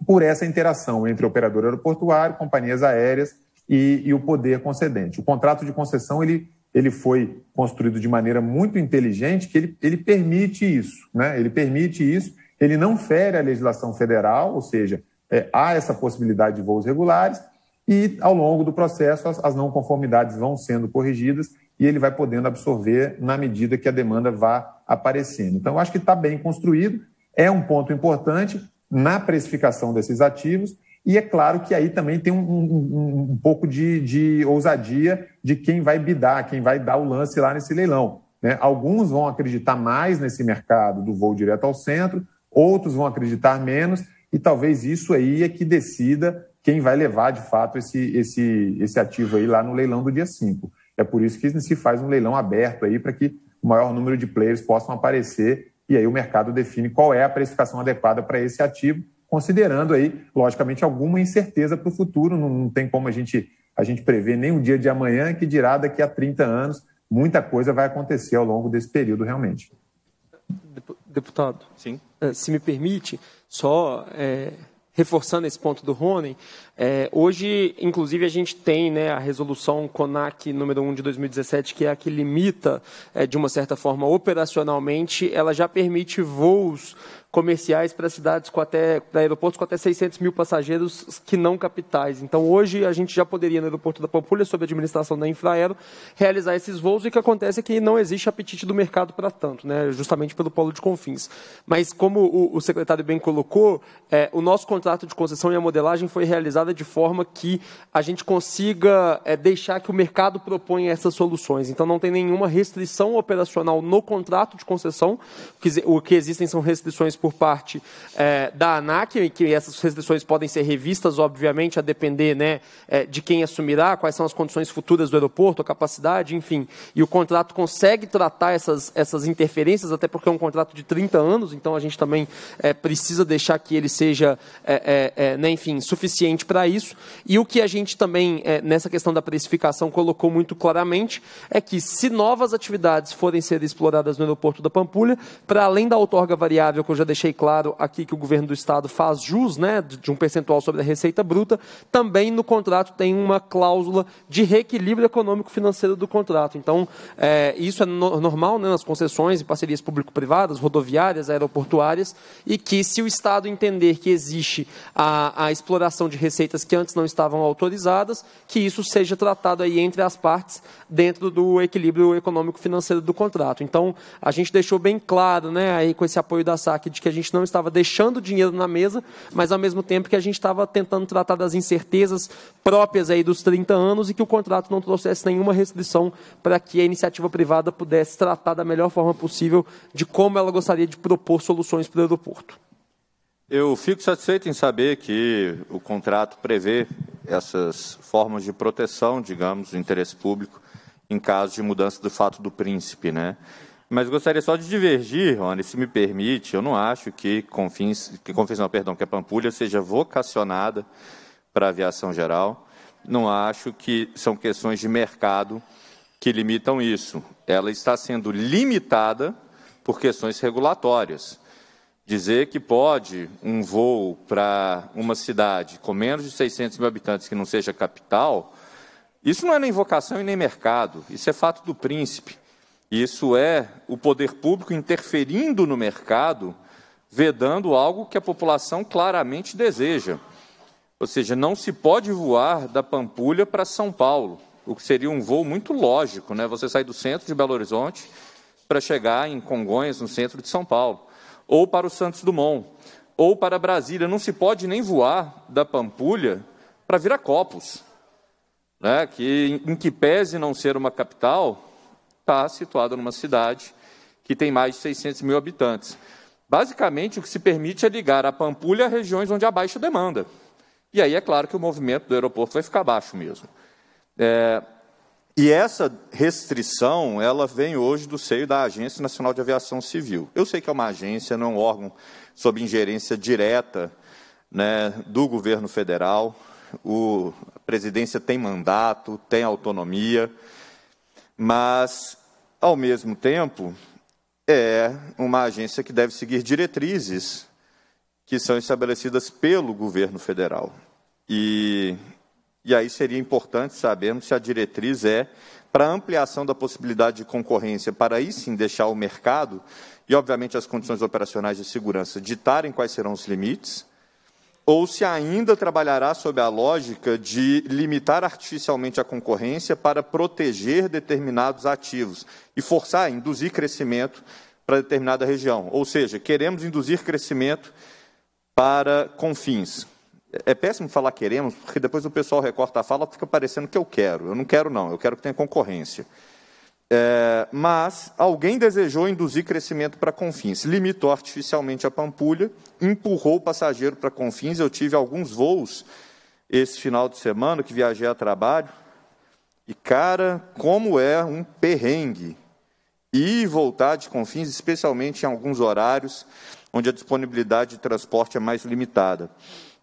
por essa interação entre operador aeroportuário, companhias aéreas e, e, o poder concedente. O contrato de concessão ele, ele foi construído de maneira muito inteligente, que ele, ele permite isso, né? ele permite isso, ele não fere a legislação federal, ou seja, é, há essa possibilidade de voos regulares, e ao longo do processo as, as não conformidades vão sendo corrigidas e ele vai podendo absorver na medida que a demanda vá aparecendo. Então, eu acho que está bem construído, é um ponto importante na precificação desses ativos, e é claro que aí também tem um, um, um pouco de, de, ousadia de quem vai bidar, quem vai dar o lance lá nesse leilão. Né? Alguns vão acreditar mais nesse mercado do voo direto ao centro, outros vão acreditar menos, e talvez isso aí é que decida quem vai levar de fato esse, esse, esse ativo aí lá no leilão do dia 5. É por isso que se faz um leilão aberto aí para que o maior número de players possam aparecer e aí o mercado define qual é a precificação adequada para esse ativo, considerando aí, logicamente, alguma incerteza para o futuro. Não, não, tem como a gente, a gente prever nem o dia de amanhã que dirá daqui a 30 anos. Muita coisa vai acontecer ao longo desse período, realmente. Deputado, Sim. Eh, se me permite, só é reforçando esse ponto do Rony, é, hoje, inclusive, a gente tem né, a resolução CONAC número 1 de 2017, que é a que limita, é, de uma certa forma, operacionalmente, ela já permite voos comerciais para cidades com até aeroportos com até 600 mil passageiros que não capitais. Então hoje a gente já poderia no aeroporto da Pampulha, sob a administração da Infraero, realizar esses voos e o que acontece é que não existe apetite do mercado para tanto, né? Justamente pelo polo de confins. Mas como o, o secretário bem colocou, é, o nosso contrato de concessão e a modelagem foi realizada de forma que a gente consiga é, deixar que o mercado proponha essas soluções. Então não tem nenhuma restrição operacional no contrato de concessão. O que existem são restrições por parte é, da ANAC, e que essas restrições podem ser revistas, obviamente, a depender né, é, de quem assumirá, quais são as condições futuras do aeroporto, a capacidade, enfim. E o contrato consegue tratar essas, essas interferências, até porque é um contrato de 30 anos, então a gente também é, precisa deixar que ele seja, é, é, é né, enfim, suficiente para isso. E o que a gente também, nessa questão da precificação, colocou muito claramente é que se novas atividades forem ser exploradas no aeroporto da Pampulha, para além da outorga variável que eu já deixei claro aqui que o governo do estado faz jus né, de um percentual sobre a receita bruta, também no contrato tem uma cláusula de reequilíbrio econômico-financeiro do contrato. Então, é, isso é no, normal né, nas concessões e parcerias público-privadas, rodoviárias, aeroportuárias, e que se o Estado entender que existe a, a exploração de receitas que antes não estavam autorizadas, que isso seja tratado aí entre as partes dentro do equilíbrio econômico-financeiro do contrato. Então, a gente deixou bem claro, né, aí com esse apoio da SAC de que a gente não estava deixando dinheiro na mesa, mas ao mesmo tempo que a gente estava tentando tratar das incertezas próprias aí dos 30 anos e que o contrato não trouxesse nenhuma restrição para que a iniciativa privada pudesse tratar da melhor forma possível de como ela gostaria de propor soluções para o aeroporto. Eu fico satisfeito em saber que o contrato prevê essas formas de proteção, digamos, do interesse público em caso de mudança do fato do príncipe, né? Mas gostaria só de divergir, Rony, se me permite, eu não acho que Confins, que Confins não, perdão, que a Pampulha seja vocacionada para a aviação geral. Não acho que são questões de mercado que limitam isso. Ela está sendo limitada por questões regulatórias. Dizer que pode um voo para uma cidade com menos de 600 mil habitantes que não seja capital, isso não é nem vocação e nem mercado, isso é fato do príncipe. Isso é o poder público interferindo no mercado, vedando algo que a população claramente deseja. Ou seja, não se pode voar da Pampulha para São Paulo, o que seria um voo muito lógico, né? Você sai do centro de Belo Horizonte para chegar em Congonhas, no centro de São Paulo, ou para o Santos Dumont, ou para Brasília. Não se pode nem voar da Pampulha para Viracopos, né? que, em que pese não ser uma capital, está situada numa cidade que tem mais de 600 mil habitantes. Basicamente, o que se permite é ligar a Pampulha a regiões onde há baixa demanda. E aí é claro que o movimento do aeroporto vai ficar baixo mesmo. É, e essa restrição, ela vem hoje do seio da Agência Nacional de Aviação Civil. Eu sei que é uma agência, não é um órgão sob ingerência direta né, do governo federal. O, a presidência tem mandato, tem autonomia mas, ao mesmo tempo, é uma agência que deve seguir diretrizes que são estabelecidas pelo governo federal. E, e aí seria importante sabermos se a diretriz é para ampliação da possibilidade de concorrência, para aí sim deixar o mercado e, obviamente, as condições operacionais de segurança ditarem quais serão os limites ou se ainda trabalhará sob a lógica de limitar artificialmente a concorrência para proteger determinados ativos e forçar, induzir crescimento para determinada região. Ou seja, queremos induzir crescimento para confins. É, é péssimo falar queremos, porque depois o pessoal recorta a fala, fica parecendo que eu quero. Eu não quero, não, eu quero que tenha concorrência. É, mas alguém desejou induzir crescimento para Confins, limitou artificialmente a Pampulha, empurrou o passageiro para Confins. Eu tive alguns voos esse final de semana que viajei a trabalho. E cara, como é um perrengue ir e voltar de Confins, especialmente em alguns horários onde a disponibilidade de transporte é mais limitada,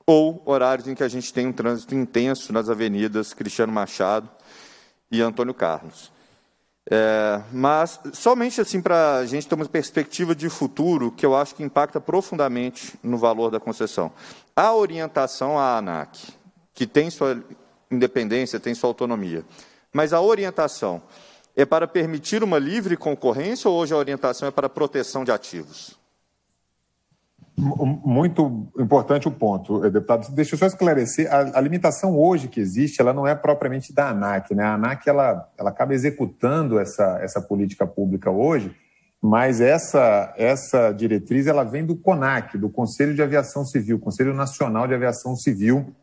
ou horários em que a gente tem um trânsito intenso nas avenidas Cristiano Machado e Antônio Carlos. É, mas, somente assim, para a gente ter uma perspectiva de futuro que eu acho que impacta profundamente no valor da concessão. A orientação à ANAC, que tem sua independência, tem sua autonomia, mas a orientação é para permitir uma livre concorrência ou hoje a orientação é para proteção de ativos? Muito importante o ponto, eh, deputado. Deixa eu só esclarecer, a, a, limitação hoje que existe, ela não é propriamente da ANAC, né? A ANAC, ela, ela acaba executando essa, essa política pública hoje, mas essa, essa diretriz, ela vem do CONAC, do Conselho de Aviação Civil, Conselho Nacional de Aviação Civil,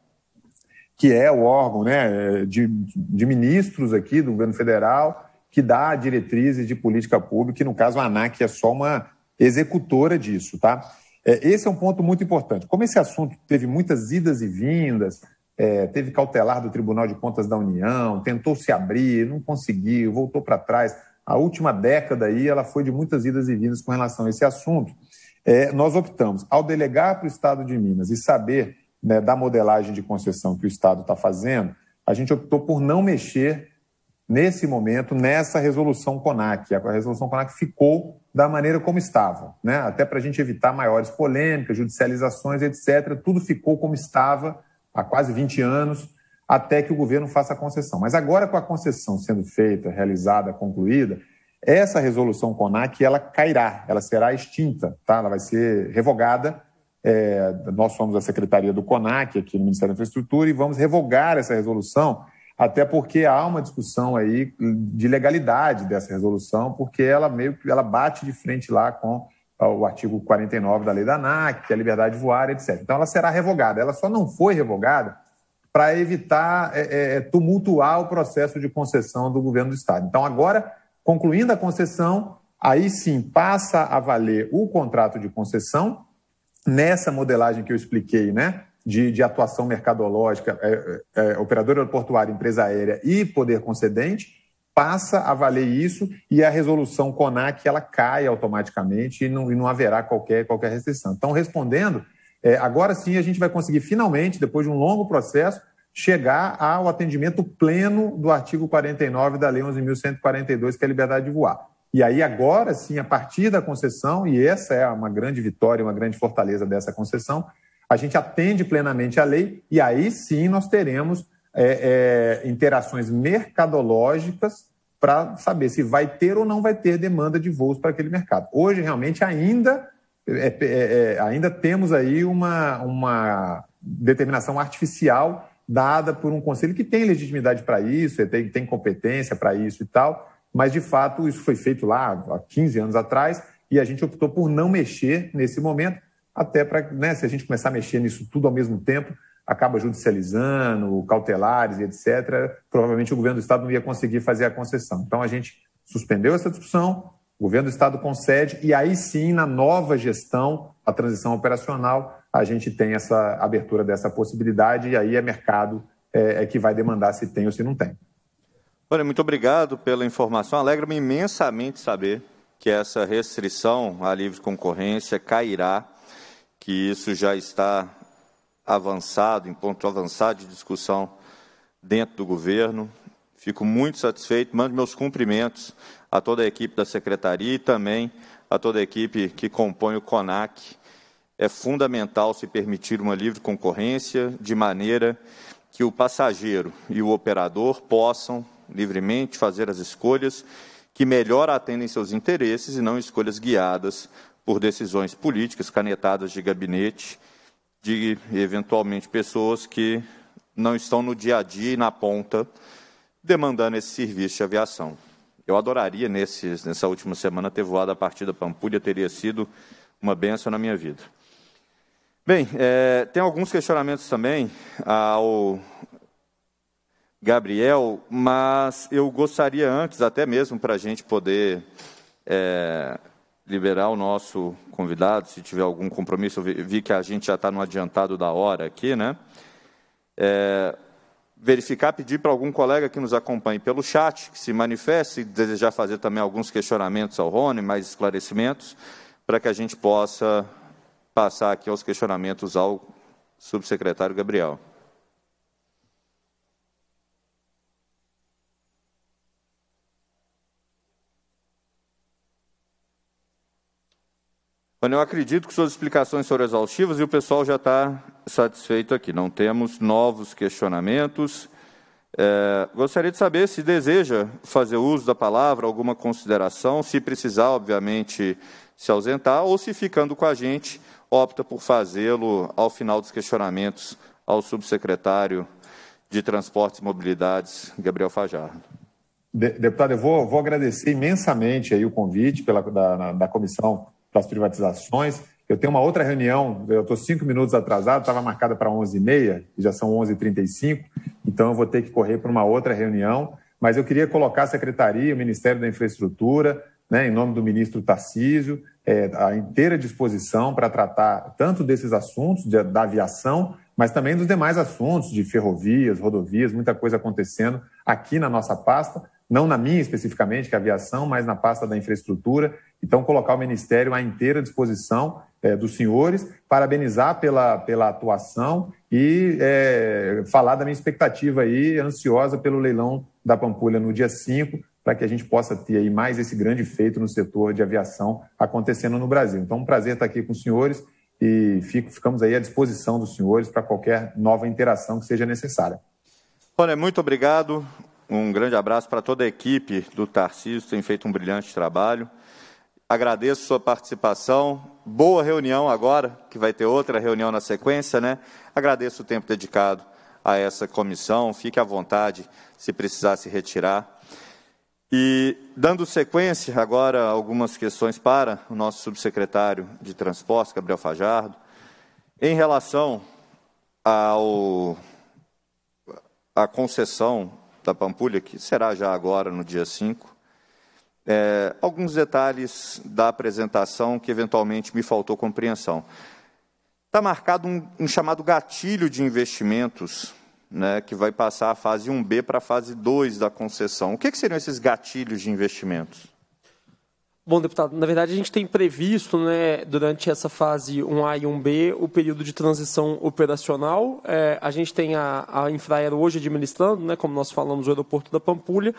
que é o órgão né, de, de ministros aqui do governo federal que dá diretrizes de política pública, e no caso a ANAC é só uma executora disso, tá? É, esse é um ponto muito importante. Como esse assunto teve muitas idas e vindas, é, teve cautelar do Tribunal de Contas da União, tentou se abrir, não conseguiu, voltou para trás. A última década aí ela foi de muitas idas e vindas com relação a esse assunto. É, nós optamos, ao delegar para o Estado de Minas e saber né, da modelagem de concessão que o Estado está fazendo, a gente optou por não mexer nesse momento, nessa resolução CONAC. A resolução CONAC ficou da maneira como estava, né? até para a gente evitar maiores polêmicas, judicializações, etc. Tudo ficou como estava há quase 20 anos, até que o governo faça a concessão. Mas agora, com a concessão sendo feita, realizada, concluída, essa resolução CONAC ela cairá, ela será extinta, tá? ela vai ser revogada. É, nós somos a secretaria do CONAC aqui no Ministério da Infraestrutura e vamos revogar essa resolução até porque há uma discussão aí de legalidade dessa resolução, porque ela meio que ela bate de frente lá com o artigo 49 da lei da ANAC, que é a liberdade de voar, etc. Então ela será revogada. Ela só não foi revogada para evitar é, é, é, tumultuar o processo de concessão do governo do Estado. Então agora, concluindo a concessão, aí sim passa a valer o contrato de concessão nessa modelagem que eu expliquei, né? de, de atuação mercadológica, é, é, é operadora portuária, empresa aérea e poder concedente, passa a valer isso e a resolução CONAC ela cai automaticamente e não, e não haverá qualquer, qualquer restrição. Então, respondendo, é, agora sim a gente vai conseguir finalmente, depois de um longo processo, chegar ao atendimento pleno do artigo 49 da Lei 11.142, que é a liberdade de voar. E aí, agora sim, a partir da concessão, e essa é uma grande vitória, uma grande fortaleza dessa concessão, a gente atende plenamente a lei e aí sim nós teremos é, é, interações mercadológicas para saber se vai ter ou não vai ter demanda de voos para aquele mercado. Hoje, realmente, ainda, é, é, é, ainda temos aí uma, uma determinação artificial dada por um conselho que tem legitimidade para isso, é, tem, tem competência para isso e tal, mas de fato isso foi feito lá há 15 anos atrás e a gente optou por não mexer nesse momento, até para, né, se a gente começar a mexer nisso tudo ao mesmo tempo, acaba judicializando, cautelares e etc., provavelmente o governo do Estado não ia conseguir fazer a concessão. Então a gente suspendeu essa discussão, o governo do Estado concede, e aí sim, na nova gestão, a transição operacional, a gente tem essa abertura dessa possibilidade, e aí é mercado é, é que vai demandar se tem ou se não tem. Olha, muito obrigado pela informação. Alegra-me imensamente saber que essa restrição à livre concorrência cairá que isso já está avançado, em ponto avançado de discussão dentro do governo. Fico muito satisfeito, mando meus cumprimentos a toda a equipe da secretaria e também a toda a equipe que compõe o CONAC. É fundamental se permitir uma livre concorrência de maneira que o passageiro e o operador possam livremente fazer as escolhas que melhor atendem seus interesses e não escolhas guiadas por decisões políticas canetadas de gabinete, de eventualmente pessoas que não estão no dia a dia e na ponta demandando esse serviço de aviação. Eu adoraria, nessa última semana, ter voado a partida Pampulha, teria sido uma benção na minha vida. Bem, é, tem alguns questionamentos também ao Gabriel, mas eu gostaria antes, até mesmo para a gente poder é, liberar o nosso convidado, se tiver algum compromisso. Eu vi que a gente já está no adiantado da hora aqui, né? É, verificar, pedir para algum colega que nos acompanhe pelo chat, que se manifeste, desejar fazer também alguns questionamentos ao Rony, mais esclarecimentos, para que a gente possa passar aqui aos questionamentos ao subsecretário Gabriel. Quando eu acredito que suas explicações foram exaustivas e o pessoal já está satisfeito aqui, não temos novos questionamentos. É, gostaria de saber se deseja fazer uso da palavra, alguma consideração, se precisar, obviamente, se ausentar, ou se ficando com a gente, opta por fazê-lo ao final dos questionamentos ao subsecretário de Transportes e Mobilidades, Gabriel Fajardo. Deputado, eu vou, vou agradecer imensamente aí o convite pela, da, da comissão as privatizações. Eu tenho uma outra reunião, eu estou cinco minutos atrasado, estava marcada para 11h30, já são 11h35, então eu vou ter que correr para uma outra reunião. Mas eu queria colocar a Secretaria, o Ministério da Infraestrutura, né, em nome do ministro Tarcísio, é, à inteira disposição para tratar tanto desses assuntos de, da aviação, mas também dos demais assuntos, de ferrovias, rodovias, muita coisa acontecendo aqui na nossa pasta, não na minha especificamente, que é a aviação, mas na pasta da infraestrutura. Então, colocar o Ministério à inteira disposição é, dos senhores, parabenizar pela, pela atuação e é, falar da minha expectativa aí, ansiosa pelo leilão da Pampulha no dia 5, para que a gente possa ter aí mais esse grande feito no setor de aviação acontecendo no Brasil. Então, um prazer estar aqui com os senhores e fico, ficamos aí à disposição dos senhores para qualquer nova interação que seja necessária. Olha, muito obrigado. Um grande abraço para toda a equipe do Tarcísio, tem feito um brilhante trabalho. Agradeço sua participação. Boa reunião agora, que vai ter outra reunião na sequência, né? Agradeço o tempo dedicado a essa comissão. Fique à vontade se precisar se retirar. E dando sequência agora algumas questões para o nosso subsecretário de Transportes, Gabriel Fajardo, em relação ao a concessão da Pampulha, que será já agora no dia 5, é, alguns detalhes da apresentação que eventualmente me faltou compreensão. Está marcado um, um, chamado gatilho de investimentos, né, que vai passar a fase 1B para a fase 2 da concessão. O que, que seriam esses gatilhos de investimentos? Bom, deputado, na verdade a gente tem previsto, né, durante essa fase 1A e 1B, o período de transição operacional. É, a gente tem a, a Infraero hoje administrando, né, como nós falamos, o aeroporto da Pampulha,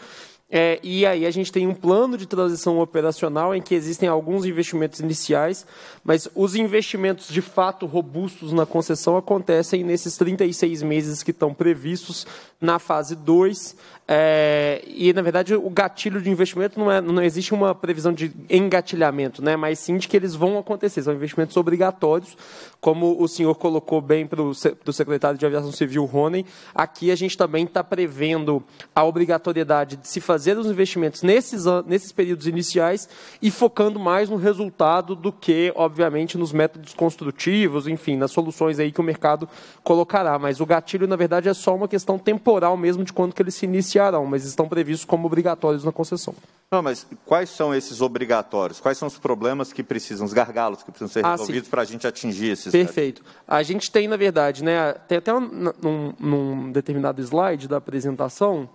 é, e aí a gente tem um plano de transição operacional em que existem alguns investimentos iniciais, mas os investimentos de fato robustos na concessão acontecem nesses 36 meses que estão previstos na fase 2. É, e, na verdade, o gatilho de investimento não, é, não existe uma previsão de engatilhamento, né, mas sim de que eles vão acontecer. São investimentos obrigatórios como o senhor colocou bem para o secretário de Aviação Civil, Ronen, aqui a gente também está prevendo a obrigatoriedade de se fazer os investimentos nesses, nesses períodos iniciais e focando mais no resultado do que, obviamente, nos métodos construtivos, enfim, nas soluções aí que o mercado colocará. Mas o gatilho, na verdade, é só uma questão temporal mesmo de quando que eles se iniciarão, mas estão previstos como obrigatórios na concessão. Não, mas quais são esses obrigatórios? Quais são os problemas que precisam, os gargalos que precisam ser ah, resolvidos para a gente atingir esses? Né? Perfeito. A gente tem, na verdade, né, tem até um, num, num determinado slide da apresentação,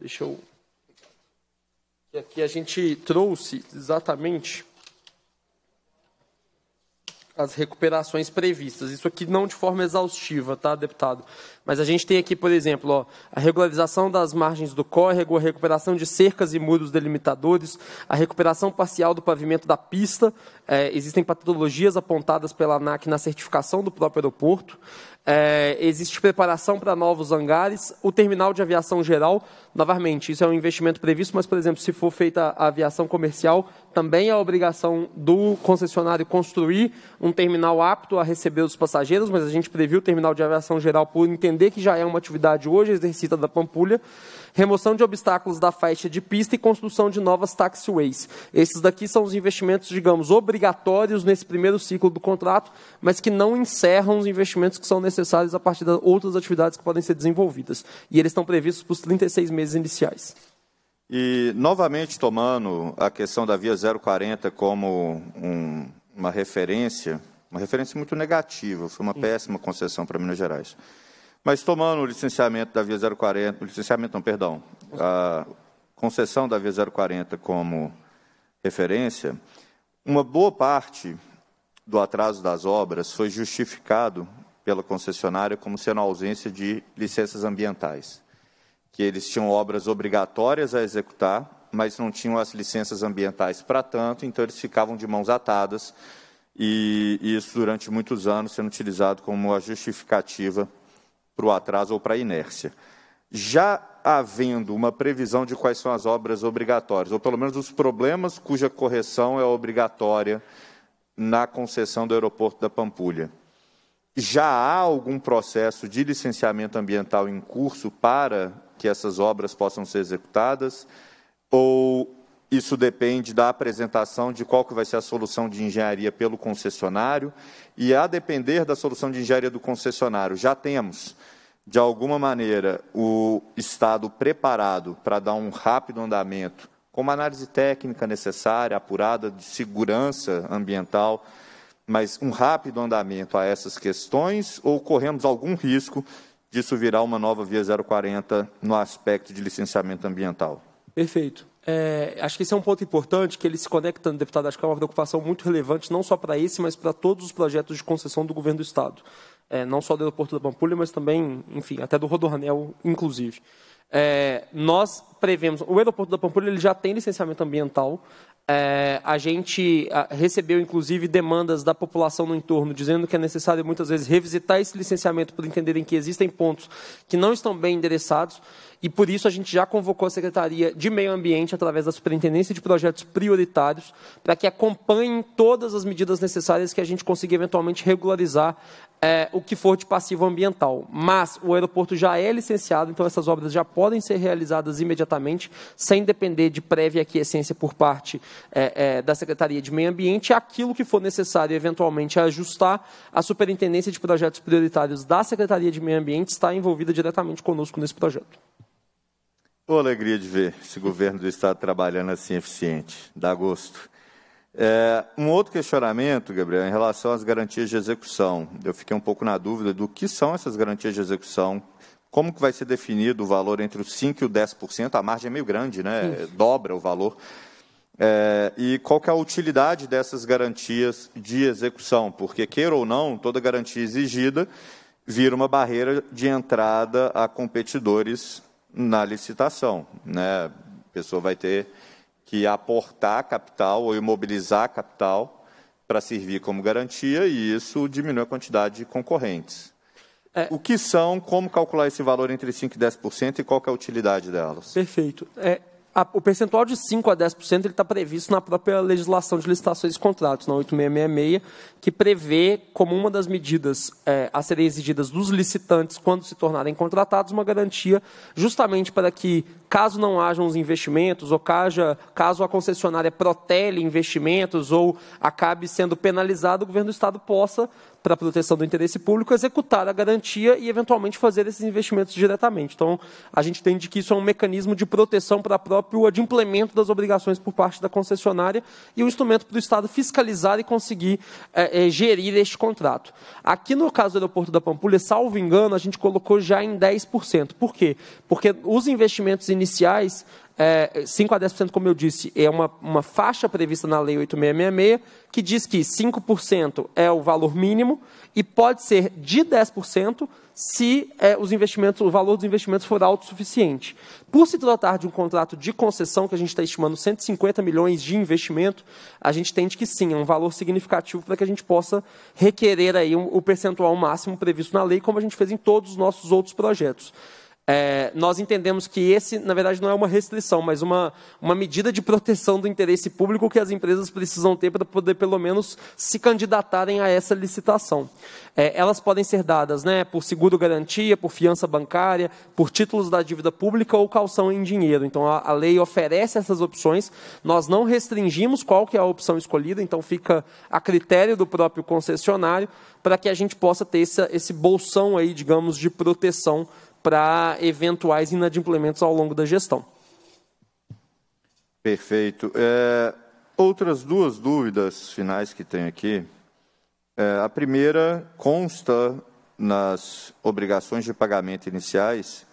deixa eu... Aqui a gente trouxe exatamente as recuperações previstas. Isso aqui não de forma exaustiva, tá, deputado? Mas a gente tem aqui, por exemplo, ó, a regularização das margens do córrego, a recuperação de cercas e muros delimitadores, a recuperação parcial do pavimento da pista. É, existem patologias apontadas pela ANAC na certificação do próprio aeroporto. É, existe preparação para novos hangares, o terminal de aviação geral, novamente, isso é um investimento previsto, mas, por exemplo, se for feita a aviação comercial, também é obrigação do concessionário construir um terminal apto a receber os passageiros, mas a gente previu o terminal de aviação geral por entender que já é uma atividade hoje exercida da Pampulha remoção de obstáculos da faixa de pista e construção de novas taxiways. Esses daqui são os investimentos, digamos, obrigatórios nesse primeiro ciclo do contrato, mas que não encerram os investimentos que são necessários a partir de outras atividades que podem ser desenvolvidas. E eles estão previstos para os 36 meses iniciais. E, novamente, tomando a questão da Via 040 como um, uma referência, uma referência muito negativa, foi uma Sim. péssima concessão para Minas Gerais. Mas tomando o licenciamento da Via 040, o licenciamento não, perdão, a concessão da Via 040 como referência, uma boa parte do atraso das obras foi justificado pela concessionária como sendo a ausência de licenças ambientais, que eles tinham obras obrigatórias a executar, mas não tinham as licenças ambientais para tanto, então eles ficavam de mãos atadas, e isso durante muitos anos sendo utilizado como a justificativa para o atraso ou para a inércia. Já havendo uma previsão de quais são as obras obrigatórias, ou pelo menos os problemas cuja correção é obrigatória na concessão do aeroporto da Pampulha, já há algum processo de licenciamento ambiental em curso para que essas obras possam ser executadas? Ou isso depende da apresentação de qual que vai ser a solução de engenharia pelo concessionário e a depender da solução de engenharia do concessionário. Já temos, de alguma maneira, o Estado preparado para dar um rápido andamento com uma análise técnica necessária, apurada, de segurança ambiental, mas um rápido andamento a essas questões ou corremos algum risco disso virar uma nova via 040 no aspecto de licenciamento ambiental? Perfeito. É, acho que esse é um ponto importante, que ele se conecta deputado, acho que é uma preocupação muito relevante, não só para esse, mas para todos os projetos de concessão do governo do Estado. É, não só do aeroporto da Pampulha, mas também, enfim, até do Rodoranel, inclusive. É, nós prevemos, o aeroporto da Pampulha ele já tem licenciamento ambiental, é, a gente recebeu, inclusive, demandas da população no entorno dizendo que é necessário, muitas vezes, revisitar esse licenciamento por entenderem que existem pontos que não estão bem endereçados e, por isso, a gente já convocou a Secretaria de Meio Ambiente, através da Superintendência de Projetos Prioritários, para que acompanhem todas as medidas necessárias que a gente consiga, eventualmente, regularizar é, o que for de passivo ambiental. Mas o aeroporto já é licenciado, então essas obras já podem ser realizadas imediatamente, sem depender de prévia aquiescência por parte é, é, da Secretaria de Meio Ambiente. Aquilo que for necessário, eventualmente, ajustar, a Superintendência de Projetos Prioritários da Secretaria de Meio Ambiente está envolvida diretamente conosco nesse projeto. Ô, alegria de ver esse governo do Estado trabalhando assim eficiente. Dá gosto. É, um outro questionamento, Gabriel, em relação às garantias de execução. Eu fiquei um pouco na dúvida do que são essas garantias de execução, como que vai ser definido o valor entre os 5% e o 10%, a margem é meio grande, né? dobra o valor. É, e qual que é a utilidade dessas garantias de execução? Porque, queira ou não, toda garantia exigida vira uma barreira de entrada a competidores na licitação. Né? A pessoa vai ter que é aportar capital ou imobilizar capital para servir como garantia e isso diminui a quantidade de concorrentes. É, o que são, como calcular esse valor entre 5% e 10% e qual é a utilidade delas? Perfeito. É, a, o percentual de 5% a 10% está previsto na própria legislação de licitações e contratos, na 8666, que prevê como uma das medidas é, a serem exigidas dos licitantes quando se tornarem contratados uma garantia justamente para que, caso não hajam os investimentos, ou caja, caso a concessionária protele investimentos ou acabe sendo penalizado, o governo do Estado possa para a proteção do interesse público, executar a garantia e, eventualmente, fazer esses investimentos diretamente. Então, a gente entende que isso é um mecanismo de proteção para o próprio adimplemento das obrigações por parte da concessionária e um instrumento para o Estado fiscalizar e conseguir é, é, gerir este contrato. Aqui, no caso do aeroporto da Pampulha, salvo engano, a gente colocou já em 10%. Por quê? Porque os investimentos iniciais é, 5 a 10%, como eu disse, é uma, uma faixa prevista na Lei 8666, que diz que 5% é o valor mínimo e pode ser de 10% se é, os investimentos, o valor dos investimentos for alto o suficiente. Por se tratar de um contrato de concessão, que a gente está estimando 150 milhões de investimento, a gente entende que sim, é um valor significativo para que a gente possa requerer aí um, o percentual máximo previsto na lei, como a gente fez em todos os nossos outros projetos é, nós entendemos que esse, na verdade, não é uma restrição, mas uma, uma medida de proteção do interesse público que as empresas precisam ter para poder, pelo menos, se candidatarem a essa licitação. É, elas podem ser dadas né, por seguro-garantia, por fiança bancária, por títulos da dívida pública ou calção em dinheiro. Então, a, a, lei oferece essas opções. Nós não restringimos qual que é a opção escolhida, então fica a critério do próprio concessionário para que a gente possa ter esse, esse bolsão aí, digamos, de proteção para eventuais inadimplementos ao longo da gestão. Perfeito. É, outras duas dúvidas finais que tem aqui. É, a primeira consta nas obrigações de pagamento iniciais,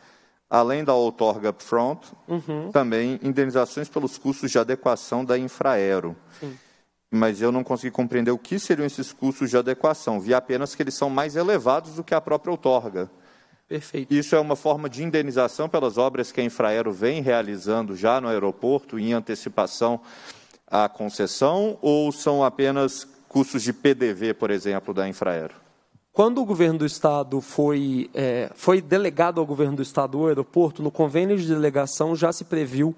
além da outorga upfront, uhum. também indenizações pelos custos de adequação da infraero. Sim. Mas eu não consegui compreender o que seriam esses custos de adequação. Vi apenas que eles são mais elevados do que a própria outorga. Perfeito. Isso é uma forma de indenização pelas obras que a Infraero vem realizando já no aeroporto em antecipação à concessão ou são apenas custos de PDV, por exemplo, da Infraero? Quando o governo do estado foi, é, foi delegado ao governo do estado o aeroporto, no convênio de delegação já se previu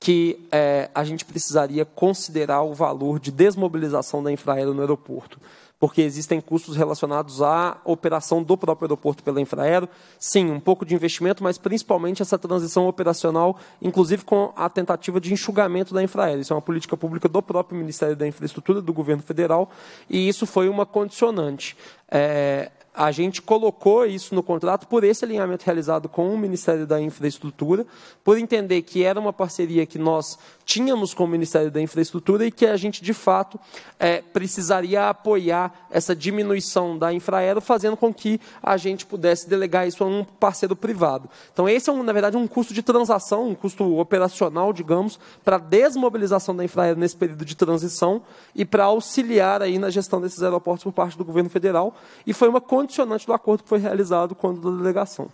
que é, a gente precisaria considerar o valor de desmobilização da infraero no aeroporto porque existem custos relacionados à operação do próprio aeroporto pela Infraero. Sim, um pouco de investimento, mas principalmente essa transição operacional, inclusive com a tentativa de enxugamento da Infraero. Isso é uma política pública do próprio Ministério da Infraestrutura, do governo federal, e isso foi uma condicionante. É, a gente colocou isso no contrato por esse alinhamento realizado com o Ministério da Infraestrutura, por entender que era uma parceria que nós tínhamos com o Ministério da Infraestrutura e que a gente, de fato, é, precisaria apoiar essa diminuição da infraero, fazendo com que a gente pudesse delegar isso a um parceiro privado. Então, esse é, um, na verdade, um custo de transação, um custo operacional, digamos, para a desmobilização da infraero nesse período de transição e para auxiliar aí na gestão desses aeroportos por parte do governo federal. E foi uma condição condicionante do acordo que foi realizado quando da delegação.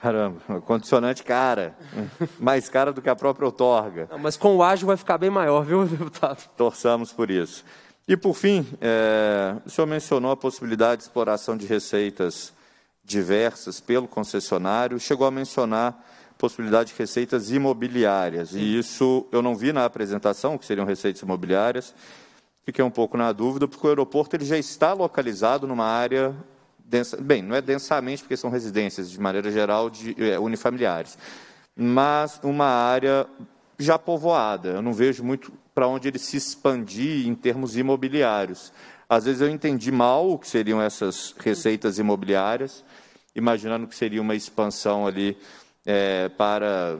Caramba, condicionante cara. Mais cara do que a própria outorga. Não, mas com o ágio vai ficar bem maior, viu, deputado? Torçamos por isso. E, por fim, é, o senhor mencionou a possibilidade de exploração de receitas diversas pelo concessionário, chegou a mencionar possibilidade de receitas imobiliárias, e isso eu não vi na apresentação, que seriam receitas imobiliárias, Fiquei um pouco na dúvida, porque o aeroporto ele já está localizado numa área Densa, bem, não é densamente, porque são residências, de maneira geral, de, é, unifamiliares, mas uma área já povoada. Eu não vejo muito para onde ele se expandir em termos imobiliários. Às vezes eu entendi mal o que seriam essas receitas imobiliárias, imaginando que seria uma expansão ali é, para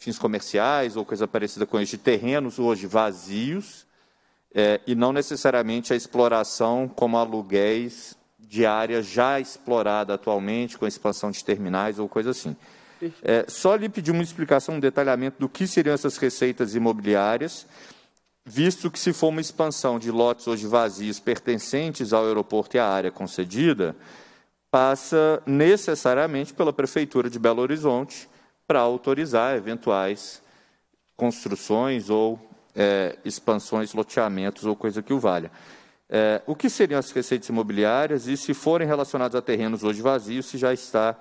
fins comerciais ou coisa parecida com isso, de terrenos hoje vazios, é, e não necessariamente a exploração como aluguéis de área já explorada atualmente, com expansão de terminais ou coisa assim. É, só lhe pedir uma explicação, um detalhamento do que seriam essas receitas imobiliárias, visto que se for uma expansão de lotes hoje vazios pertencentes ao aeroporto e à área concedida, passa necessariamente pela Prefeitura de Belo Horizonte para autorizar eventuais construções ou é, expansões, loteamentos ou coisa que o valha. É, o que seriam as receitas imobiliárias e se forem relacionadas a terrenos hoje vazios, se já está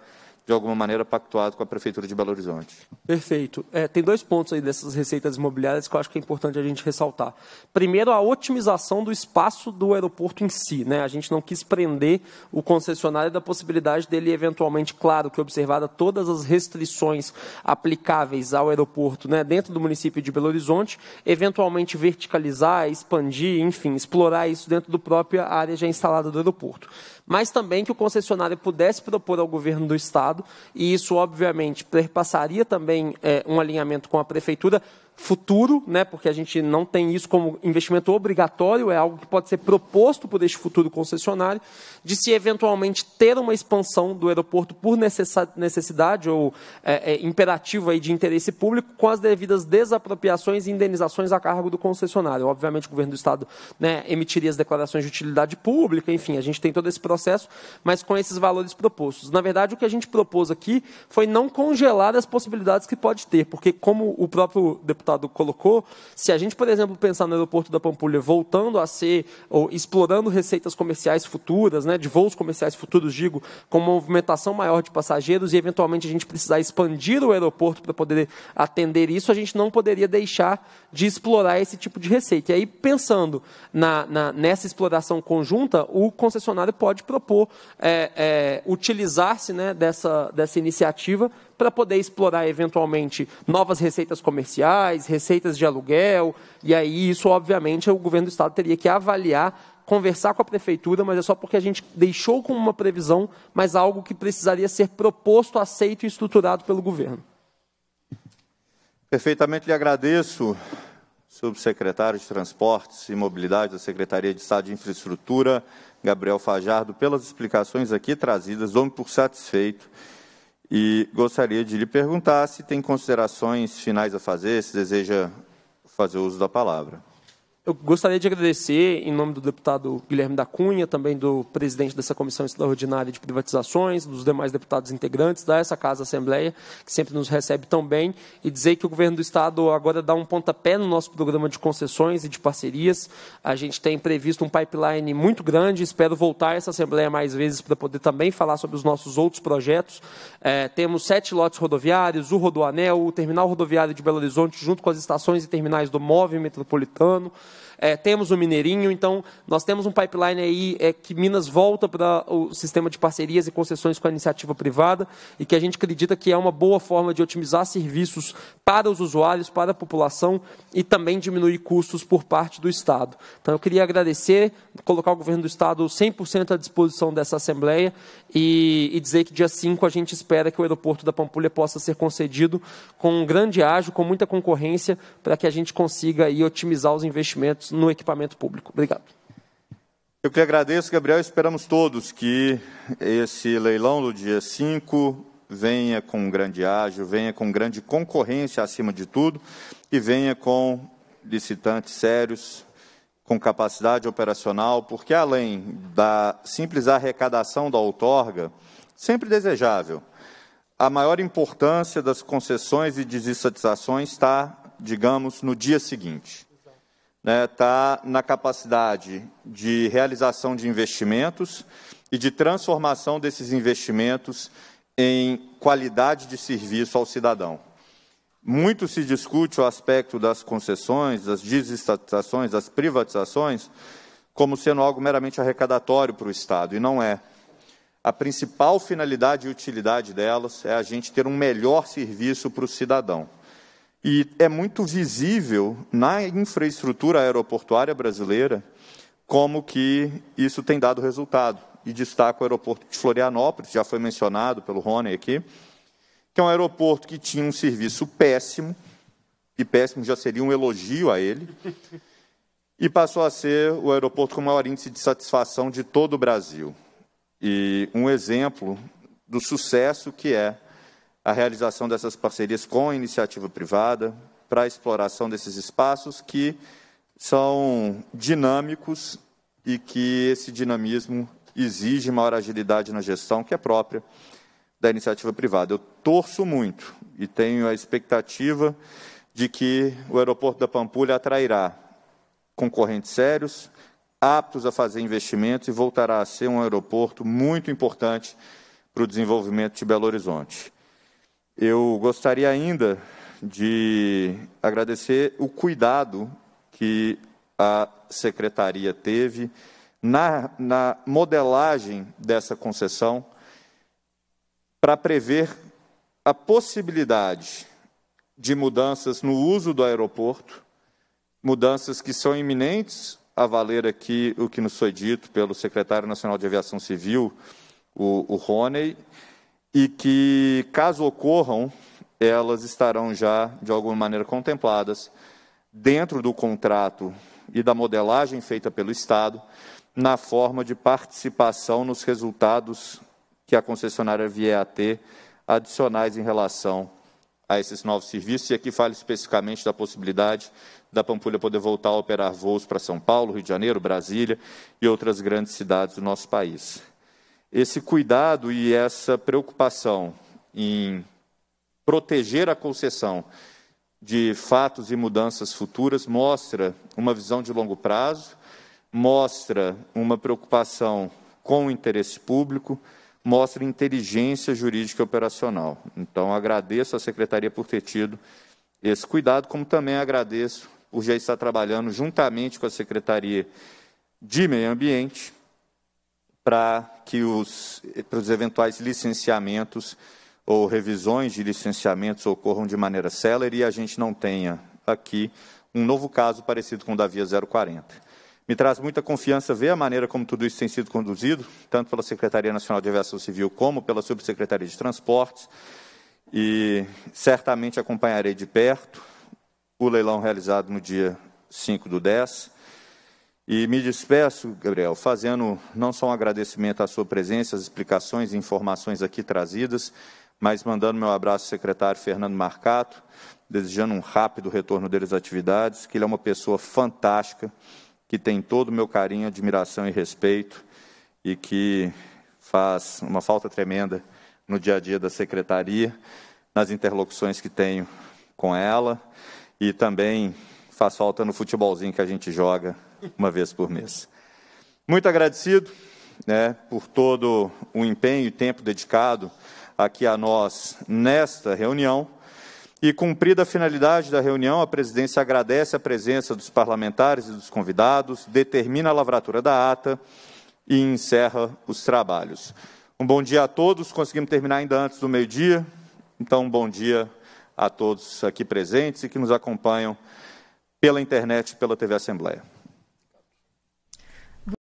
de alguma maneira, pactuado com a Prefeitura de Belo Horizonte. Perfeito. É, tem dois pontos aí dessas receitas imobiliárias que eu acho que é importante a gente ressaltar. Primeiro, a otimização do espaço do aeroporto em si. Né? A gente não quis prender o concessionário da possibilidade dele, eventualmente, claro, que observada todas as restrições aplicáveis ao aeroporto né, dentro do município de Belo Horizonte, eventualmente verticalizar, expandir, enfim, explorar isso dentro da própria área já instalada do aeroporto mas também que o concessionário pudesse propor ao governo do Estado, e isso, obviamente, perpassaria também é, um alinhamento com a prefeitura, futuro, né, porque a gente não tem isso como investimento obrigatório, é algo que pode ser proposto por este futuro concessionário, de se eventualmente ter uma expansão do aeroporto por necessidade ou é, é, imperativo aí de interesse público, com as devidas desapropriações e indenizações a cargo do concessionário. Obviamente, o governo do Estado né, emitiria as declarações de utilidade pública, enfim, a gente tem todo esse processo, mas com esses valores propostos. Na verdade, o que a gente propôs aqui foi não congelar as possibilidades que pode ter, porque como o próprio deputado deputado colocou, se a gente, por exemplo, pensar no aeroporto da Pampulha voltando a ser, ou explorando receitas comerciais futuras, né, de voos comerciais futuros, digo, com uma movimentação maior de passageiros e, eventualmente, a gente precisar expandir o aeroporto para poder atender isso, a gente não poderia deixar de explorar esse tipo de receita. E aí, pensando na, na nessa exploração conjunta, o concessionário pode propor é, é, utilizar-se né, dessa, dessa iniciativa para poder explorar eventualmente novas receitas comerciais, receitas de aluguel, e aí isso, obviamente, o governo do estado teria que avaliar conversar com a prefeitura, mas é só porque a gente deixou como uma previsão, mas algo que precisaria ser proposto, aceito e estruturado pelo governo. Perfeitamente lhe agradeço, subsecretário de Transportes e Mobilidade da Secretaria de Estado de Infraestrutura, Gabriel Fajardo, pelas explicações aqui trazidas. Dou-me por satisfeito e gostaria de lhe perguntar se tem considerações finais a fazer, se deseja fazer uso da palavra. Eu gostaria de agradecer, em nome do deputado Guilherme da Cunha, também do presidente dessa comissão extraordinária de privatizações, dos demais deputados integrantes dessa casa Assembleia, que sempre nos recebe tão bem, e dizer que o governo do Estado agora dá um pontapé no nosso programa de concessões e de parcerias. A gente tem previsto um pipeline muito grande, espero voltar a essa Assembleia mais vezes para poder também falar sobre os nossos outros projetos. É, temos sete lotes rodoviários, o Rodoanel, o Terminal Rodoviário de Belo Horizonte, junto com as estações e terminais do Move Metropolitano é, temos o Mineirinho, então nós temos um pipeline aí é, que Minas volta para o sistema de parcerias e concessões com a iniciativa privada e que a gente acredita que é uma boa forma de otimizar serviços para os usuários, para a população e também diminuir custos por parte do Estado. Então eu queria agradecer, colocar o governo do Estado 100% à disposição dessa Assembleia e, e, dizer que dia 5 a gente espera que o aeroporto da Pampulha possa ser concedido com um grande ágio, com muita concorrência, para que a gente consiga aí otimizar os investimentos no equipamento público. Obrigado. Eu que agradeço, Gabriel. Esperamos todos que esse leilão do dia 5 venha com grande ágio, venha com grande concorrência acima de tudo e venha com licitantes sérios, com capacidade operacional, porque além da simples arrecadação da outorga, sempre desejável, a maior importância das concessões e desestatizações está, digamos, no dia seguinte. Está né? Tá na capacidade de realização de investimentos e de transformação desses investimentos em qualidade de serviço ao cidadão. Muito se discute o aspecto das concessões, das desestatizações, das privatizações, como sendo algo meramente arrecadatório para o Estado, e não é. A principal finalidade e utilidade delas é a gente ter um melhor serviço para o cidadão. E é muito visível na infraestrutura aeroportuária brasileira como que isso tem dado resultado. E destaco o aeroporto de Florianópolis, já foi mencionado pelo Rony aqui, que é um aeroporto que tinha um serviço péssimo, e péssimo já seria um elogio a ele, e passou a ser o aeroporto com maior índice de satisfação de todo o Brasil. E um exemplo do sucesso que é a realização dessas parcerias com a iniciativa privada para a exploração desses espaços que são dinâmicos e que esse dinamismo exige maior agilidade na gestão, que é própria da iniciativa privada. Eu torço muito e tenho a expectativa de que o aeroporto da Pampulha atrairá concorrentes sérios, aptos a fazer investimentos e voltará a ser um aeroporto muito importante para o desenvolvimento de Belo Horizonte. Eu gostaria ainda de agradecer o cuidado que a secretaria teve na, na modelagem dessa concessão para prever a possibilidade de mudanças no uso do aeroporto, mudanças que são iminentes, a valer aqui o que nos foi dito pelo secretário nacional de aviação civil, o, o e que, caso ocorram, elas estarão já, de alguma maneira, contempladas dentro do contrato e da modelagem feita pelo Estado, na forma de participação nos resultados que a concessionária vier a ter adicionais em relação a esses novos serviços. E aqui falo especificamente da possibilidade da Pampulha poder voltar a operar voos para São Paulo, Rio de Janeiro, Brasília e outras grandes cidades do nosso país. Esse cuidado e essa preocupação em proteger a concessão de fatos e mudanças futuras mostra uma visão de longo prazo, mostra uma preocupação com o interesse público, mostra inteligência jurídica e operacional. Então, agradeço à Secretaria por ter tido esse cuidado, como também agradeço por já estar trabalhando juntamente com a Secretaria de Meio Ambiente para que os, para os eventuais licenciamentos ou revisões de licenciamentos ocorram de maneira célere e a gente não tenha aqui um novo caso parecido com o da Via 040. Me traz muita confiança ver a maneira como tudo isso tem sido conduzido, tanto pela Secretaria Nacional de Aviação Civil como pela Subsecretaria de Transportes, e certamente acompanharei de perto o leilão realizado no dia 5 do 10. E me despeço, Gabriel, fazendo não só um agradecimento à sua presença, às explicações e informações aqui trazidas, mas mandando meu abraço ao secretário Fernando Marcato, desejando um rápido retorno deles às atividades, que ele é uma pessoa fantástica, que tem todo o meu carinho, admiração e respeito e que faz uma falta tremenda no dia a dia da secretaria, nas interlocuções que tenho com ela e também faz falta no futebolzinho que a gente joga uma vez por mês. Muito agradecido né, por todo o empenho e tempo dedicado aqui a nós nesta reunião. E cumprida a finalidade da reunião, a presidência agradece a presença dos parlamentares e dos convidados, determina a lavratura da ata e encerra os trabalhos. Um bom dia a todos. Conseguimos terminar ainda antes do meio-dia. Então, um bom dia a todos aqui presentes e que nos acompanham pela internet e pela TV Assembleia.